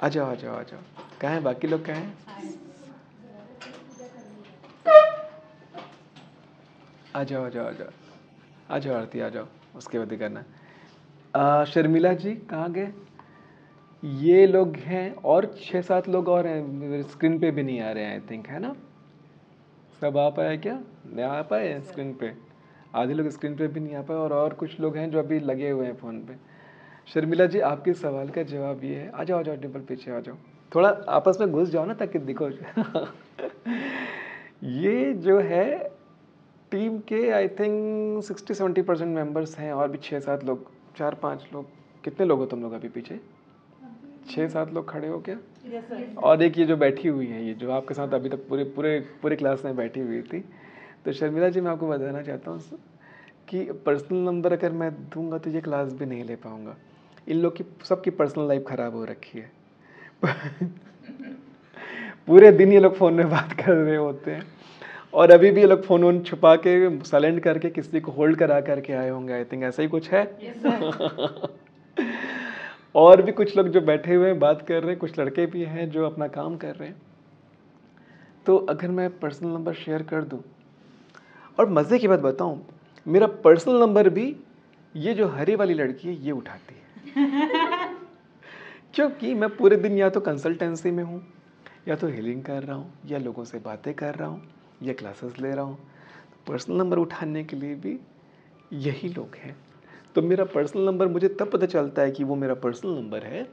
आ जाओ आ जाओ आ जाओ कहाँ है बाकी लोग कहाँ हैं आ जाओ आ जाओ आ जाओ आ जाओ आरती आ जाओ उसके बाद करना शर्मिला जी कहाँ गए ये लोग हैं और छः सात लोग और हैं स्क्रीन पे भी नहीं आ रहे हैं आई थिंक है ना सब आ पाए क्या नहीं आ पाए स्क्रीन पे आधे लोग स्क्रीन पे भी नहीं आ पाए और और कुछ लोग हैं जो अभी लगे हुए हैं फ़ोन पे शर्मिला जी आपके सवाल का जवाब ये है आ जाओ आ जाओ टेबल पीछे आ जाओ थोड़ा आपस में घुस जाओ ना ताकि दिखो ये जो है टीम के I think sixty seventy percent members हैं और भी छः सात लोग चार पाँच लोग कितने लोग हो तुम लोग अभी पीछे छः सात लोग खड़े हो क्या yes, और एक ये जो बैठी हुई है ये जो आपके साथ अभी तक पूरे पूरे पूरे क्लास में बैठी हुई थी तो शर्मिला जी मैं आपको बताना चाहता हूँ कि पर्सनल नंबर अगर मैं दूंगा तो ये क्लास भी नहीं ले पाऊँगा इन लोग की सबकी पर्सनल लाइफ ख़राब हो रखी है पूरे दिन ये लोग फ़ोन में बात कर रहे होते हैं और अभी भी ये लोग फ़ोन वोन छुपा के साइलेंट करके किसी को होल्ड करा करके आए होंगे आई थिंक ऐसा ही कुछ है और भी कुछ लोग जो बैठे हुए हैं बात कर रहे हैं कुछ लड़के भी हैं जो अपना काम कर रहे हैं तो अगर मैं पर्सनल नंबर शेयर कर दूं और मज़े की बात बताऊं मेरा पर्सनल नंबर भी ये जो हरी वाली लड़की है ये उठाती है क्योंकि मैं पूरे दिन या तो कंसल्टेंसी में हूँ या तो हीलिंग कर रहा हूँ या लोगों से बातें कर रहा हूँ या क्लासेस ले रहा हूँ पर्सनल नंबर उठाने के लिए भी यही लोग हैं तो मेरा पर्सनल नंबर मुझे तब पता चलता है कि वो मेरा पर्सनल नंबर है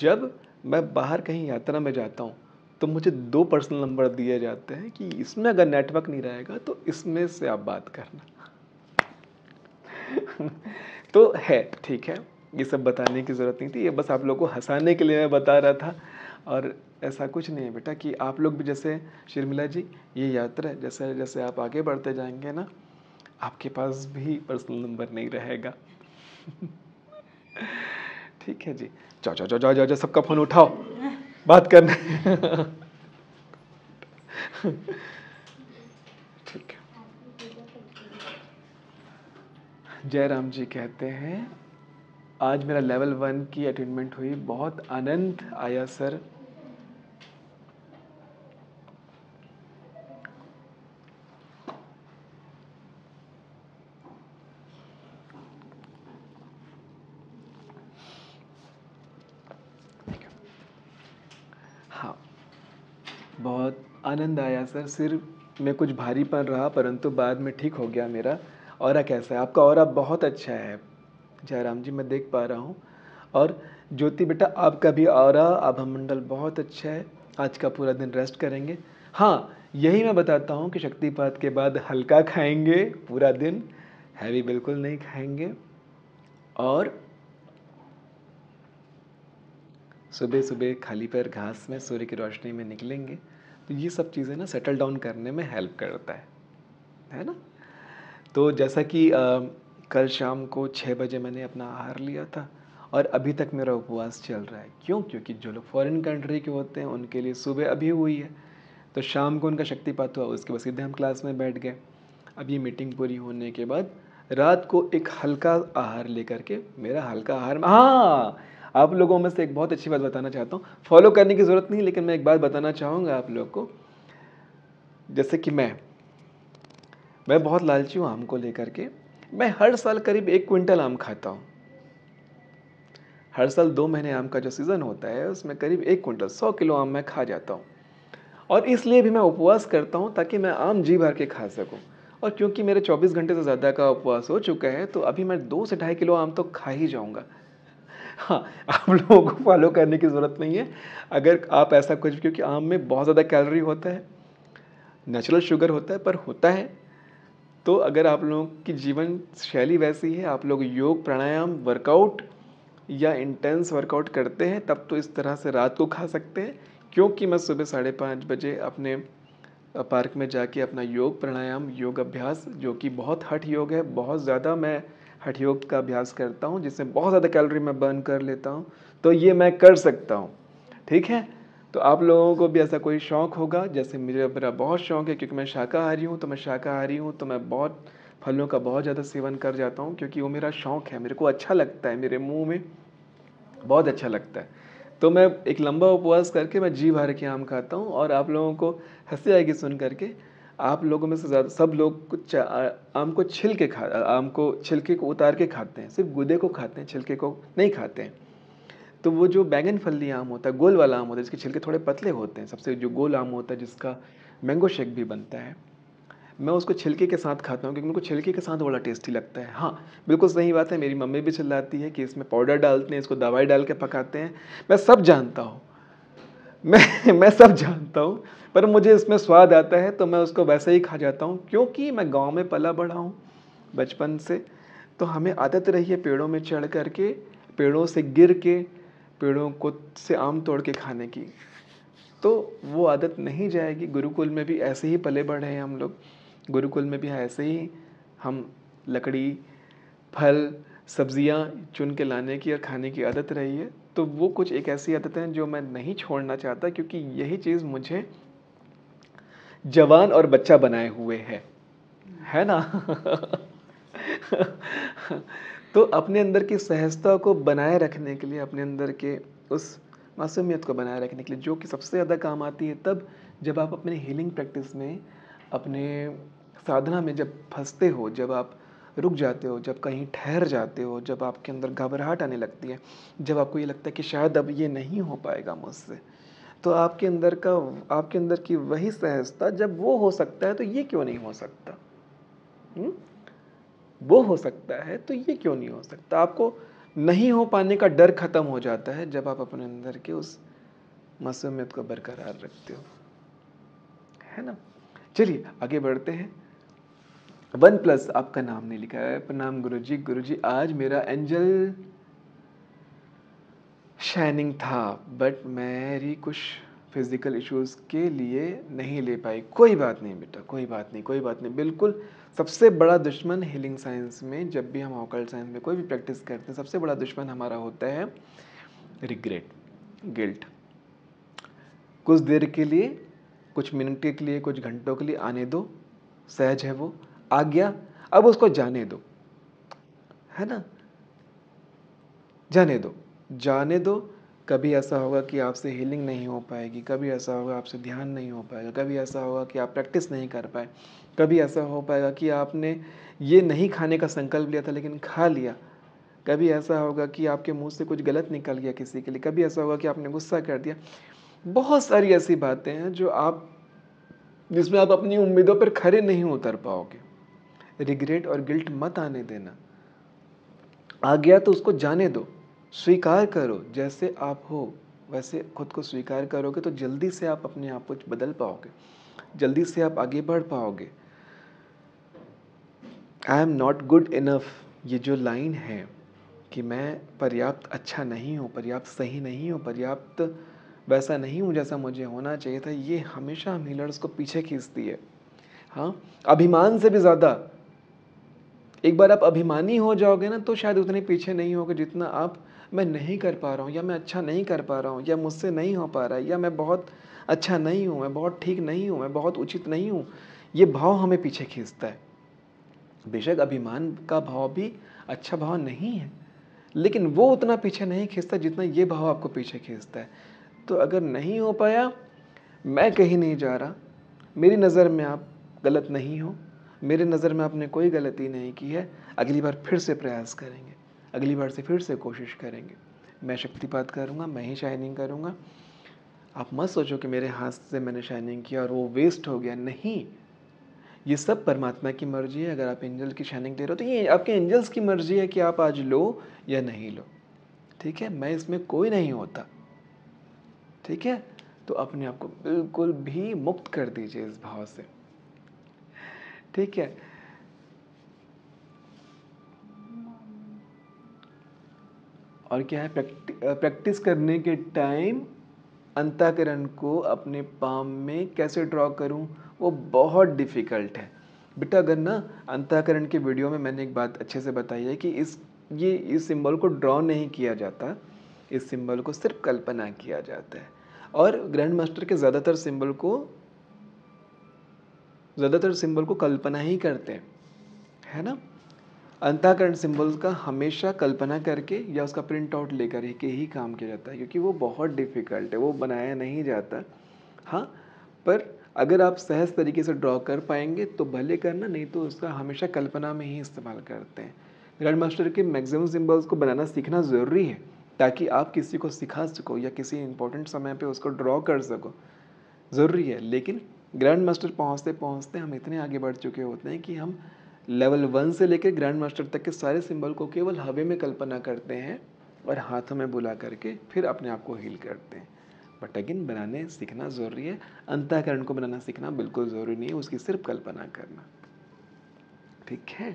जब मैं बाहर कहीं यात्रा में जाता हूँ तो मुझे दो पर्सनल नंबर दिए जाते हैं कि इसमें अगर नेटवर्क नहीं रहेगा तो इसमें से आप बात करना तो है ठीक है ये सब बताने की ज़रूरत नहीं थी ये बस आप लोग को हंसाने के लिए मैं बता रहा था और ऐसा कुछ नहीं है बेटा कि आप लोग भी जैसे शर्मिला जी ये यात्रा जैसे जैसे आप आगे बढ़ते जाएंगे ना आपके पास भी पर्सनल नंबर नहीं रहेगा ठीक है जी जाओ जाओ जाओ जाओ जाओ, जाओ सबका फोन उठाओ बात करने ठीक है जयराम जी कहते हैं आज मेरा लेवल वन की अटेंडमेंट हुई बहुत आनंद आया सर आनंद आया सर सिर में कुछ भारीपन रहा परंतु बाद में ठीक हो गया मेरा और कैसा है आपका और बहुत अच्छा है जयराम जी मैं देख पा रहा हूँ और ज्योति बेटा आपका भी और आभा मंडल बहुत अच्छा है आज का पूरा दिन रेस्ट करेंगे हाँ यही मैं बताता हूँ कि शक्तिपात के बाद हल्का खाएंगे पूरा दिन हैवी बिल्कुल नहीं खाएंगे और सुबह सुबह खाली पैर घास में सूर्य की रोशनी में निकलेंगे तो ये सब चीज़ें ना सेटल डाउन करने में हेल्प करता है है ना तो जैसा कि आ, कल शाम को छः बजे मैंने अपना आहार लिया था और अभी तक मेरा उपवास चल रहा है क्यों क्योंकि जो लोग फॉरेन कंट्री के होते हैं उनके लिए सुबह अभी हुई है तो शाम को उनका शक्तिपात हुआ उसके बाद सीधे हम क्लास में बैठ गए अब ये मीटिंग पूरी होने के बाद रात को एक हल्का आहार लेकर के मेरा हल्का आहार हाँ आप लोगों में से एक बहुत अच्छी बात बताना चाहता हूँ फॉलो करने की ज़रूरत नहीं लेकिन मैं एक बात बताना चाहूँगा आप लोग को जैसे कि मैं मैं बहुत लालची हूँ आम को लेकर के मैं हर साल करीब एक क्विंटल आम खाता हूँ हर साल दो महीने आम का जो सीज़न होता है उसमें करीब एक क्विंटल सौ किलो आम मैं खा जाता हूँ और इसलिए भी मैं उपवास करता हूँ ताकि मैं आम जी भर के खा सकूँ और क्योंकि मेरे 24 घंटे से ज़्यादा का उपवास हो चुका है तो अभी मैं दो से ढाई किलो आम तो खा ही जाऊँगा हाँ आप लोगों को फॉलो करने की ज़रूरत नहीं है अगर आप ऐसा कुछ क्योंकि आम में बहुत ज़्यादा कैलोरी होता है नेचुरल शुगर होता है पर होता है तो अगर आप लोगों की जीवन शैली वैसी है आप लोग योग प्राणायाम वर्कआउट या इंटेंस वर्कआउट करते हैं तब तो इस तरह से रात को खा सकते हैं क्योंकि मैं सुबह साढ़े पाँच बजे अपने पार्क में जाके अपना योग प्राणायाम योग अभ्यास जो कि बहुत हट योग है बहुत ज़्यादा मैं हठ योग का अभ्यास करता हूँ जिसमें बहुत ज़्यादा कैलोरी मैं बर्न कर लेता हूँ तो ये मैं कर सकता हूँ ठीक है तो आप लोगों को भी ऐसा कोई शौक़ होगा जैसे मुझे मेरा बहुत शौक़ है क्योंकि मैं शाकाहारी हूँ तो मैं शाकाहारी हूँ तो मैं बहुत फलों का बहुत ज़्यादा सेवन कर जाता हूँ क्योंकि वो मेरा शौक़ है मेरे को अच्छा लगता है मेरे मुँह में बहुत अच्छा लगता है तो मैं एक लंबा उपवास करके मैं जी भर के आम खाता हूँ और आप लोगों को हंसी आएगी सुन करके आप लोगों में से ज़्यादा सब लोग कुछ आम को छिल के खा आम को छिलके को उतार के खाते हैं सिर्फ गुदे को खाते हैं छिलके को नहीं खाते हैं तो वो जो बैंगन फल्ली आम होता है गोल वाला आम होता है जिसके छिलके थोड़े पतले होते हैं सबसे जो गोल आम होता है जिसका मैंगो शेक भी बनता है मैं उसको छिलके के साथ खाता हूँ क्योंकि उनको छिलके के साथ बड़ा टेस्टी लगता है हाँ बिल्कुल सही बात है मेरी मम्मी भी चिल्लाती है कि इसमें पाउडर डालते हैं इसको दवाई डाल के पकाते हैं मैं सब जानता हूँ मैं मैं सब जानता हूँ पर मुझे इसमें स्वाद आता है तो मैं उसको वैसे ही खा जाता हूँ क्योंकि मैं गाँव में पला बढ़ा हूँ बचपन से तो हमें आदत रही है पेड़ों में चढ़ कर के पेड़ों से गिर के पेड़ों को से आम तोड़ के खाने की तो वो आदत नहीं जाएगी गुरुकुल में भी ऐसे ही पले बढ़े हैं हम लोग गुरुकुल में भी ऐसे ही हम लकड़ी फल सब्जियां चुन के लाने की और खाने की आदत रही है तो वो कुछ एक ऐसी आदतें हैं जो मैं नहीं छोड़ना चाहता क्योंकि यही चीज़ मुझे जवान और बच्चा बनाए हुए है है ना तो अपने अंदर की सहजता को बनाए रखने के लिए अपने अंदर के उस मासूमियत को बनाए रखने के लिए जो कि सबसे ज़्यादा काम आती है तब जब आप अपने हीलिंग प्रैक्टिस में अपने साधना में जब फंसते हो जब आप रुक जाते हो जब कहीं ठहर जाते हो जब आपके अंदर घबराहट आने लगती है जब आपको ये लगता है कि शायद अब ये नहीं हो पाएगा मुझसे तो आपके अंदर का आपके अंदर की वही सहजता जब वो हो सकता है तो ये क्यों नहीं हो सकता हुँ? वो हो सकता है तो ये क्यों नहीं हो सकता आपको नहीं हो पाने का डर ख़त्म हो जाता है जब आप अपने अंदर के उस मसूमियत को बरकरार रखते हो है ना चलिए आगे बढ़ते हैं वन प्लस आपका नाम नहीं लिखा है प्रणाम गुरुजी गुरुजी आज मेरा एंजल शाइनिंग था बट मेरी कुछ फिज़िकल इश्यूज़ के लिए नहीं ले पाई कोई बात नहीं बेटा कोई बात नहीं कोई बात नहीं बिल्कुल सबसे बड़ा दुश्मन हीलिंग साइंस में जब भी हम ओकल साइंस में कोई भी प्रैक्टिस करते हैं सबसे बड़ा दुश्मन हमारा होता है रिग्रेट गिल्ट कुछ देर के लिए कुछ मिनट के लिए कुछ घंटों के लिए आने दो सहज है वो आ गया अब उसको जाने दो है ना जाने दो जाने दो कभी ऐसा होगा कि आपसे हीलिंग नहीं हो पाएगी कभी ऐसा होगा आपसे ध्यान नहीं हो पाएगा कभी ऐसा होगा कि आप प्रैक्टिस नहीं कर पाए कभी ऐसा हो पाएगा कि आपने ये नहीं खाने का संकल्प लिया था लेकिन खा लिया कभी ऐसा होगा कि आपके मुंह से कुछ गलत निकल गया किसी के लिए कभी ऐसा होगा कि आपने गुस्सा कर दिया बहुत सारी ऐसी बातें हैं जो आप जिसमें आप अपनी उम्मीदों पर खड़े नहीं उतर पाओगे रिग्रेट और गिल्ट मत आने देना आ गया तो उसको जाने दो स्वीकार करो जैसे आप हो वैसे खुद को स्वीकार करोगे तो जल्दी से आप अपने आप को बदल पाओगे जल्दी से आप आगे बढ़ पाओगे I am not good enough ये जो लाइन है कि मैं पर्याप्त अच्छा नहीं हूँ पर्याप्त सही नहीं हूँ पर्याप्त वैसा नहीं हूँ जैसा मुझे होना चाहिए था ये हमेशा हम हीलर्स को पीछे खींचती है हाँ अभिमान से भी ज़्यादा एक बार आप अभिमानी हो जाओगे ना तो शायद उतने पीछे नहीं होगे जितना आप मैं नहीं कर पा रहा हूँ या मैं अच्छा नहीं कर पा रहा हूँ या मुझसे नहीं हो पा रहा है या मैं बहुत अच्छा नहीं हूँ मैं बहुत ठीक नहीं हूँ मैं बहुत उचित नहीं हूँ ये भाव हमें पीछे खींचता है बेशक अभिमान का भाव भी अच्छा भाव नहीं है लेकिन वो उतना पीछे नहीं खींचता जितना ये भाव आपको पीछे खींचता है तो अगर नहीं हो पाया मैं कहीं नहीं जा रहा मेरी नज़र में आप गलत नहीं हो मेरी नज़र में आपने कोई गलती नहीं की है अगली बार फिर से प्रयास करेंगे अगली बार से फिर से कोशिश करेंगे मैं शक्तिपात करूँगा मैं ही शाइनिंग करूँगा आप मत सोचो कि मेरे हाथ से मैंने शाइनिंग किया और वो वेस्ट हो गया नहीं ये सब परमात्मा की मर्जी है अगर आप एंजल की शाइनिंग दे रहे हो तो ये आपके एंजल्स की मर्जी है कि आप आज लो या नहीं लो ठीक है मैं इसमें कोई नहीं होता ठीक है तो अपने आप को बिल्कुल भी मुक्त कर दीजिए इस भाव से ठीक है और क्या है प्रैक्टिस करने के टाइम अंताकरण को अपने पाम में कैसे ड्रॉ करूं वो बहुत डिफ़िकल्ट है बेटा अगर ना अंताकरण के वीडियो में मैंने एक बात अच्छे से बताई है कि इस ये इस सिंबल को ड्रॉ नहीं किया जाता इस सिंबल को सिर्फ कल्पना किया जाता है और ग्रैंड मास्टर के ज़्यादातर सिंबल को ज़्यादातर सिंबल को कल्पना ही करते हैं है ना अंताकरण सिंबल्स का हमेशा कल्पना करके या उसका प्रिंट आउट लेकर ही के ही काम किया जाता है क्योंकि वो बहुत डिफ़िकल्ट है वो बनाया नहीं जाता हाँ पर अगर आप सहज तरीके से ड्रॉ कर पाएंगे तो भले करना नहीं तो उसका हमेशा कल्पना में ही इस्तेमाल करते हैं ग्रैंड मास्टर के मैक्सिमम सिंबल्स को बनाना सीखना ज़रूरी है ताकि आप किसी को सिखा सको या किसी इंपॉर्टेंट समय पर उसको ड्रॉ कर सको ज़रूरी है लेकिन ग्रैंड मास्टर पहुँचते पहुँचते हम इतने आगे बढ़ चुके होते हैं कि हम लेवल वन से लेकर ग्रैंड मास्टर तक के सारे सिंबल को केवल हवे में कल्पना करते हैं और हाथों में बुला करके फिर अपने आप को हील करते हैं बट अगेन बनाने सीखना ज़रूरी है अंतःकरण को बनाना सीखना बिल्कुल ज़रूरी नहीं है उसकी सिर्फ कल्पना करना ठीक है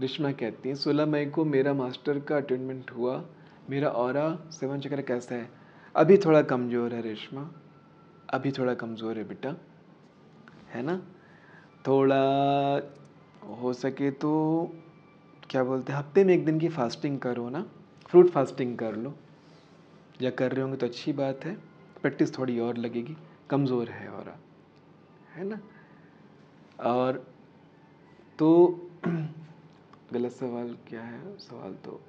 रिश्मा कहती हैं सोलह मई को मेरा मास्टर का अटेंडमेंट हुआ मेरा और सेवन चक्र कैसा है अभी थोड़ा कमज़ोर है रेशमा अभी थोड़ा कमज़ोर है बेटा है ना थोड़ा हो सके तो क्या बोलते हैं हफ्ते में एक दिन की फास्टिंग करो ना फ्रूट फास्टिंग कर लो या कर रहे होंगे तो अच्छी बात है प्रैक्टिस थोड़ी और लगेगी कमज़ोर है और है ना और तो गलत सवाल क्या है सवाल तो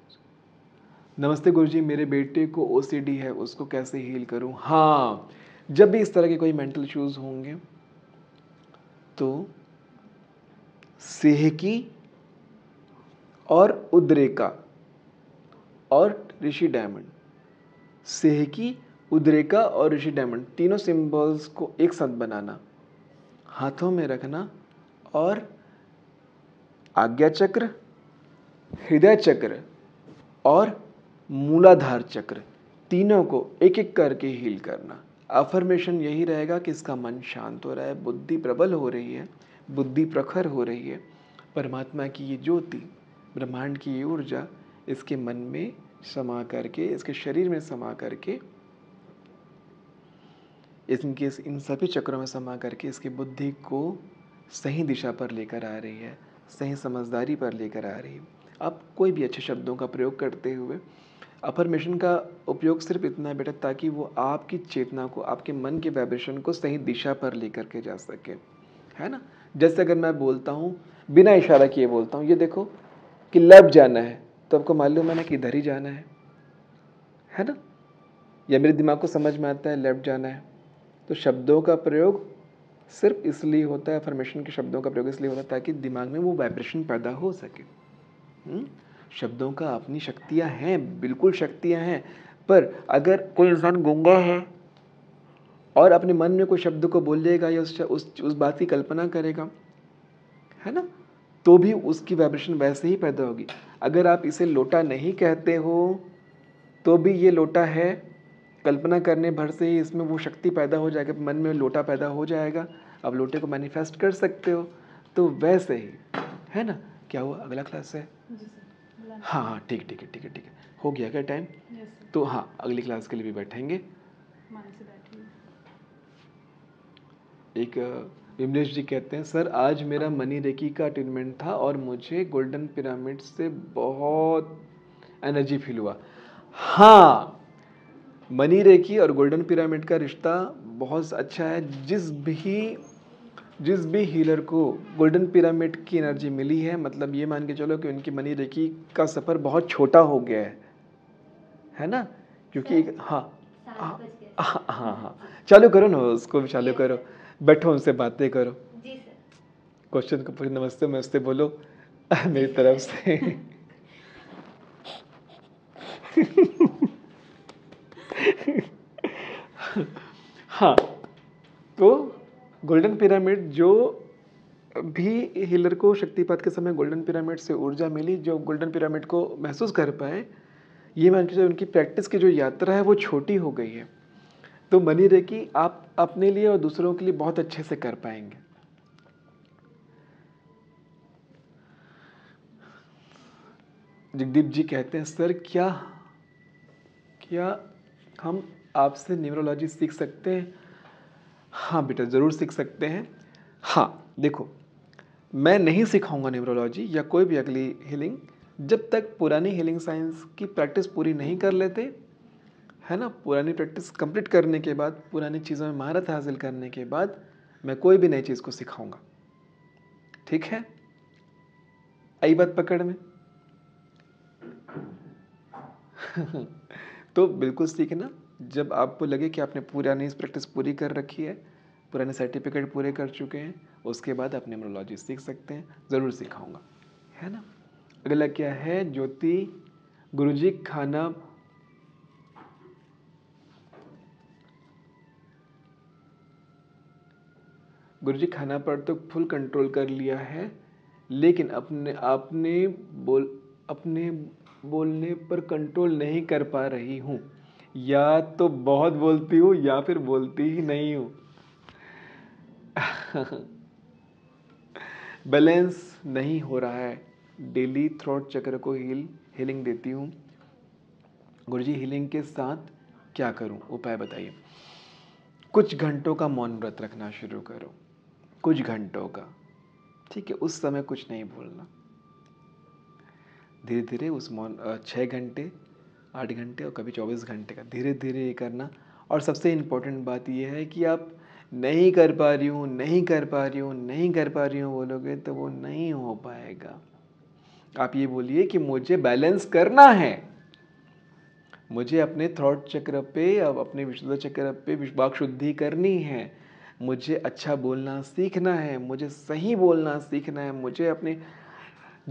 नमस्ते गुरु जी मेरे बेटे को ओ है उसको कैसे हील करूँ हाँ जब भी इस तरह के कोई मेंटल इशूज होंगे तो सेह की और उद्रेका और ऋषि डायमंड सेह की उद्रेका और ऋषि डायमंड तीनों सिंबल्स को एक साथ बनाना हाथों में रखना और आज्ञा चक्र हृदय चक्र और मूलाधार चक्र तीनों को एक एक करके हील करना अफर्मेशन यही रहेगा कि इसका मन शांत हो रहा है बुद्धि प्रबल हो रही है बुद्धि प्रखर हो रही है परमात्मा की ये ज्योति ब्रह्मांड की ये ऊर्जा इसके मन में समा करके इसके शरीर में समा करके इनके इन सभी चक्रों में समा करके इसकी बुद्धि को सही दिशा पर लेकर आ रही है सही समझदारी पर लेकर आ रही है आप कोई भी अच्छे शब्दों का प्रयोग करते हुए अफर्मेशन का उपयोग सिर्फ इतना है बेटा ताकि वो आपकी चेतना को आपके मन के वाइब्रेशन को सही दिशा पर लेकर के जा सके है ना जैसे अगर मैं बोलता हूँ बिना इशारा किए बोलता हूँ ये देखो कि लेफ्ट जाना है तो आपको मालूम है ना कि इधर ही जाना है है ना या मेरे दिमाग को समझ में आता है लेफ्ट जाना है तो शब्दों का प्रयोग सिर्फ इसलिए होता है अफर्मेशन के शब्दों का प्रयोग इसलिए होता है ताकि दिमाग में वो वाइब्रेशन पैदा हो सके हुँ? हम्म? शब्दों का अपनी शक्तियाँ हैं बिल्कुल शक्तियाँ हैं पर अगर कोई इंसान गूंगा है और अपने मन में कोई शब्द को देगा या उस उस उस बात की कल्पना करेगा है ना तो भी उसकी वाइब्रेशन वैसे ही पैदा होगी अगर आप इसे लोटा नहीं कहते हो तो भी ये लोटा है कल्पना करने भर से ही इसमें वो शक्ति पैदा हो जाएगा मन में लोटा पैदा हो जाएगा आप लोटे को मैनिफेस्ट कर सकते हो तो वैसे ही है ना क्या हुआ अगला क्लास है हाँ हाँ ठीक ठीक है ठीक है ठीक है हो गया क्या टाइम तो हाँ अगली क्लास के लिए भी बैठेंगे एक विमलेश जी कहते हैं सर आज मेरा हाँ। मनी रेकी का अटेनमेंट था और मुझे गोल्डन पिरामिड से बहुत एनर्जी फील हुआ हाँ मनी रेकी और गोल्डन पिरामिड का रिश्ता बहुत अच्छा है जिस भी जिस भी हीलर को गोल्डन पिरामिड की एनर्जी मिली है मतलब ये मान के चलो कि उनकी मनी रेखी का सफ़र बहुत छोटा हो गया है है ना क्योंकि एक हाँ हाँ, हाँ हाँ हाँ चालू करो ना उसको भी चालू करो बैठो उनसे बातें करो क्वेश्चन को पूछ नमस्ते नमस्ते बोलो मेरी तरफ से हाँ तो गोल्डन पिरामिड जो भी हिलर को शक्तिपात के समय गोल्डन पिरामिड से ऊर्जा मिली जो गोल्डन पिरामिड को महसूस कर पाए ये मान के उनकी प्रैक्टिस की जो यात्रा है वो छोटी हो गई है तो बनी रहे की आप अपने लिए और दूसरों के लिए बहुत अच्छे से कर पाएंगे जगदीप जी कहते हैं सर क्या क्या हम आपसे न्यूरोलॉजी सीख सकते हैं हाँ बेटा ज़रूर सीख सकते हैं हाँ देखो मैं नहीं सिखाऊंगा न्यूरोलॉजी या कोई भी अगली हीलिंग जब तक पुरानी हीलिंग साइंस की प्रैक्टिस पूरी नहीं कर लेते है ना पुरानी प्रैक्टिस कंप्लीट करने के बाद पुरानी चीज़ों में महारत हासिल करने के बाद मैं कोई भी नई चीज़ को सिखाऊंगा ठीक है आई बात पकड़ में तो बिल्कुल सीखना जब आपको लगे कि आपने पुरानी प्रैक्टिस पूरी कर रखी है पुराने सर्टिफिकेट पूरे कर चुके हैं उसके बाद आप न्यूमरोलॉजी सीख सकते हैं ज़रूर सिखाऊंगा है ना अगला क्या है ज्योति गुरुजी खाना गुरुजी खाना पर तो फुल कंट्रोल कर लिया है लेकिन अपने आपने बोल अपने बोलने पर कंट्रोल नहीं कर पा रही हूँ या तो बहुत बोलती हूँ या फिर बोलती ही नहीं हूँ बैलेंस नहीं हो रहा है डेली थ्रोट चक्र को हील हीलिंग देती हूँ गुरु जी हीलिंग के साथ क्या करूँ उपाय बताइए कुछ घंटों का मौन व्रत रखना शुरू करो कुछ घंटों का ठीक है उस समय कुछ नहीं बोलना धीरे धीरे उस मौन छः घंटे आठ घंटे और कभी चौबीस घंटे का धीरे धीरे ये करना और सबसे इम्पोर्टेंट बात ये है कि आप नहीं कर पा रही हूँ नहीं कर पा रही हूँ नहीं कर पा रही हूँ बोलोगे तो वो नहीं हो पाएगा आप ये बोलिए कि मुझे बैलेंस करना है मुझे अपने थ्रॉट चक्र पे अब अपने विशुद्ध चक्र पे विश्वाक शुद्धि करनी है मुझे अच्छा बोलना सीखना है मुझे सही बोलना सीखना है मुझे अपने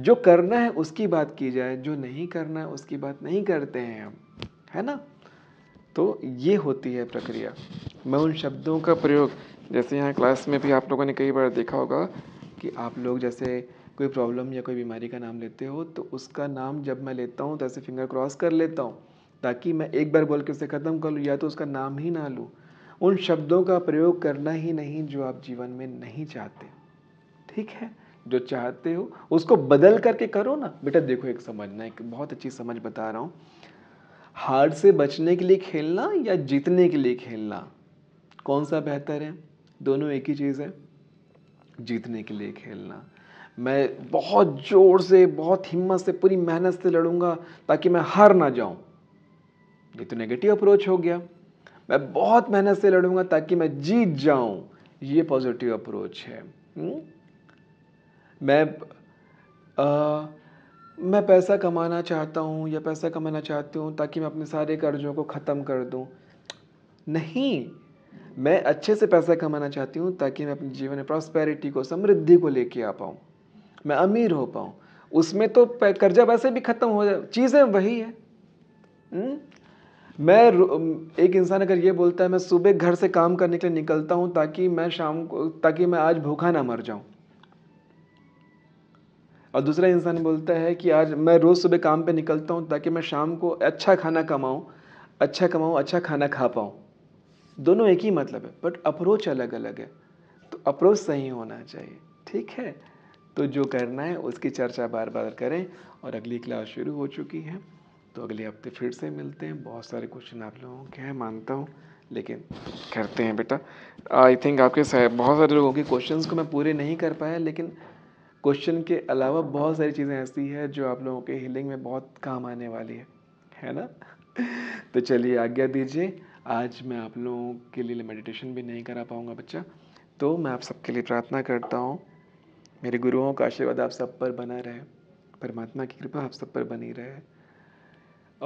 जो करना है उसकी बात की जाए जो नहीं करना है उसकी बात नहीं करते हैं हम है ना तो ये होती है प्रक्रिया मैं उन शब्दों का प्रयोग जैसे यहाँ क्लास में भी आप लोगों ने कई बार देखा होगा कि आप लोग जैसे कोई प्रॉब्लम या कोई बीमारी का नाम लेते हो तो उसका नाम जब मैं लेता हूँ तो ऐसे फिंगर क्रॉस कर लेता हूँ ताकि मैं एक बार बोल के उसे ख़त्म कर लूँ या तो उसका नाम ही ना लूँ उन शब्दों का प्रयोग करना ही नहीं जो आप जीवन में नहीं चाहते ठीक है जो चाहते हो उसको बदल करके करो ना बेटा देखो एक समझना एक बहुत अच्छी समझ बता रहा हूँ हार से बचने के लिए खेलना या जीतने के लिए खेलना कौन सा बेहतर है दोनों एक ही चीज़ है जीतने के लिए खेलना मैं बहुत ज़ोर से बहुत हिम्मत से पूरी मेहनत से लड़ूंगा ताकि मैं हार ना जाऊं ये तो नेगेटिव अप्रोच हो गया मैं बहुत मेहनत से लड़ूंगा ताकि मैं जीत जाऊं ये पॉजिटिव अप्रोच है हुँ? हम्म? मैं आ, मैं पैसा कमाना चाहता हूँ या पैसा कमाना चाहती हूँ ताकि मैं अपने सारे कर्जों को ख़त्म कर दूँ नहीं मैं अच्छे से पैसा कमाना चाहती हूँ ताकि मैं अपने जीवन में प्रॉस्पेरिटी को समृद्धि को लेके आ पाऊँ मैं अमीर हो पाऊँ उसमें तो कर्जा वैसे भी ख़त्म हो जाए चीज़ें वही है हम्म? मैं एक इंसान अगर ये बोलता है मैं सुबह घर से काम करने के लिए निकलता हूँ ताकि मैं शाम को ताकि मैं आज भूखा ना मर जाऊँ और दूसरा इंसान बोलता है कि आज मैं रोज़ सुबह काम पे निकलता हूँ ताकि मैं शाम को अच्छा खाना कमाऊँ अच्छा कमाऊँ अच्छा खाना खा पाऊँ दोनों एक ही मतलब है बट अप्रोच अलग अलग है तो अप्रोच सही होना चाहिए ठीक है तो जो करना है उसकी चर्चा बार बार करें और अगली क्लास शुरू हो चुकी है तो अगले हफ्ते फिर से मिलते हैं बहुत सारे क्वेश्चन आप लोगों के हैं मानता हूँ लेकिन करते हैं बेटा आई थिंक आपके बहुत सारे लोगों के क्वेश्चंस को मैं पूरे नहीं कर पाया लेकिन क्वेश्चन के अलावा बहुत सारी चीज़ें ऐसी हैं जो आप लोगों के हीलिंग में बहुत काम आने वाली है है ना तो चलिए आज्ञा दीजिए आज मैं आप लोगों के लिए मेडिटेशन भी नहीं करा पाऊँगा बच्चा तो मैं आप सबके लिए प्रार्थना करता हूँ मेरे गुरुओं का आशीर्वाद आप सब पर बना रहे परमात्मा की कृपा आप सब पर बनी रहे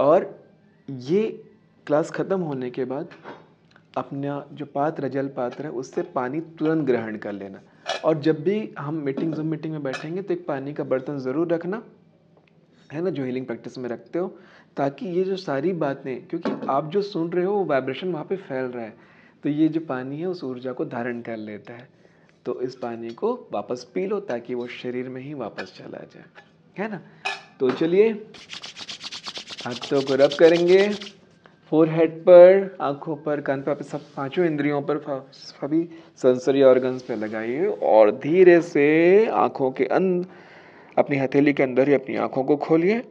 और ये क्लास ख़त्म होने के बाद अपना जो पात्र जल पात्र है उससे पानी तुरंत ग्रहण कर लेना और जब भी हम मीटिंग जूम मीटिंग में बैठेंगे तो एक पानी का बर्तन ज़रूर रखना है ना जो हीलिंग प्रैक्टिस में रखते हो ताकि ये जो सारी बातें क्योंकि आप जो सुन रहे हो वो वाइब्रेशन वहाँ पे फैल रहा है तो ये जो पानी है उस ऊर्जा को धारण कर लेता है तो इस पानी को वापस पी लो ताकि वो शरीर में ही वापस चला जाए है ना तो चलिए हाथों को रब करेंगे फोरहेड पर आंखों पर कान पर सब पांचों इंद्रियों पर सभी सेंसरी ऑर्गन्स पे लगाइए और धीरे से आंखों के अंदर अपनी हथेली के अंदर ही अपनी आंखों को खोलिए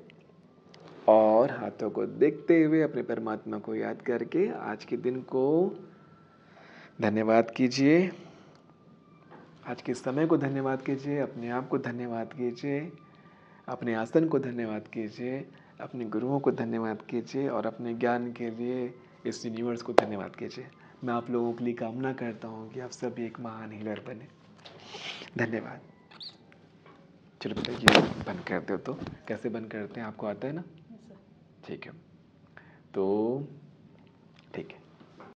और हाथों को देखते हुए अपने परमात्मा को याद करके आज के दिन को धन्यवाद कीजिए आज के समय को धन्यवाद कीजिए अपने आप को धन्यवाद कीजिए अपने आसन को धन्यवाद कीजिए अपने गुरुओं को धन्यवाद कीजिए और अपने ज्ञान के लिए इस यूनिवर्स को धन्यवाद कीजिए मैं आप लोगों के लिए कामना करता हूँ कि आप सब एक महान हीलर बने धन्यवाद चलो बेटा ये बंद कर दो तो कैसे बंद करते हैं आपको आता है ना ठीक है तो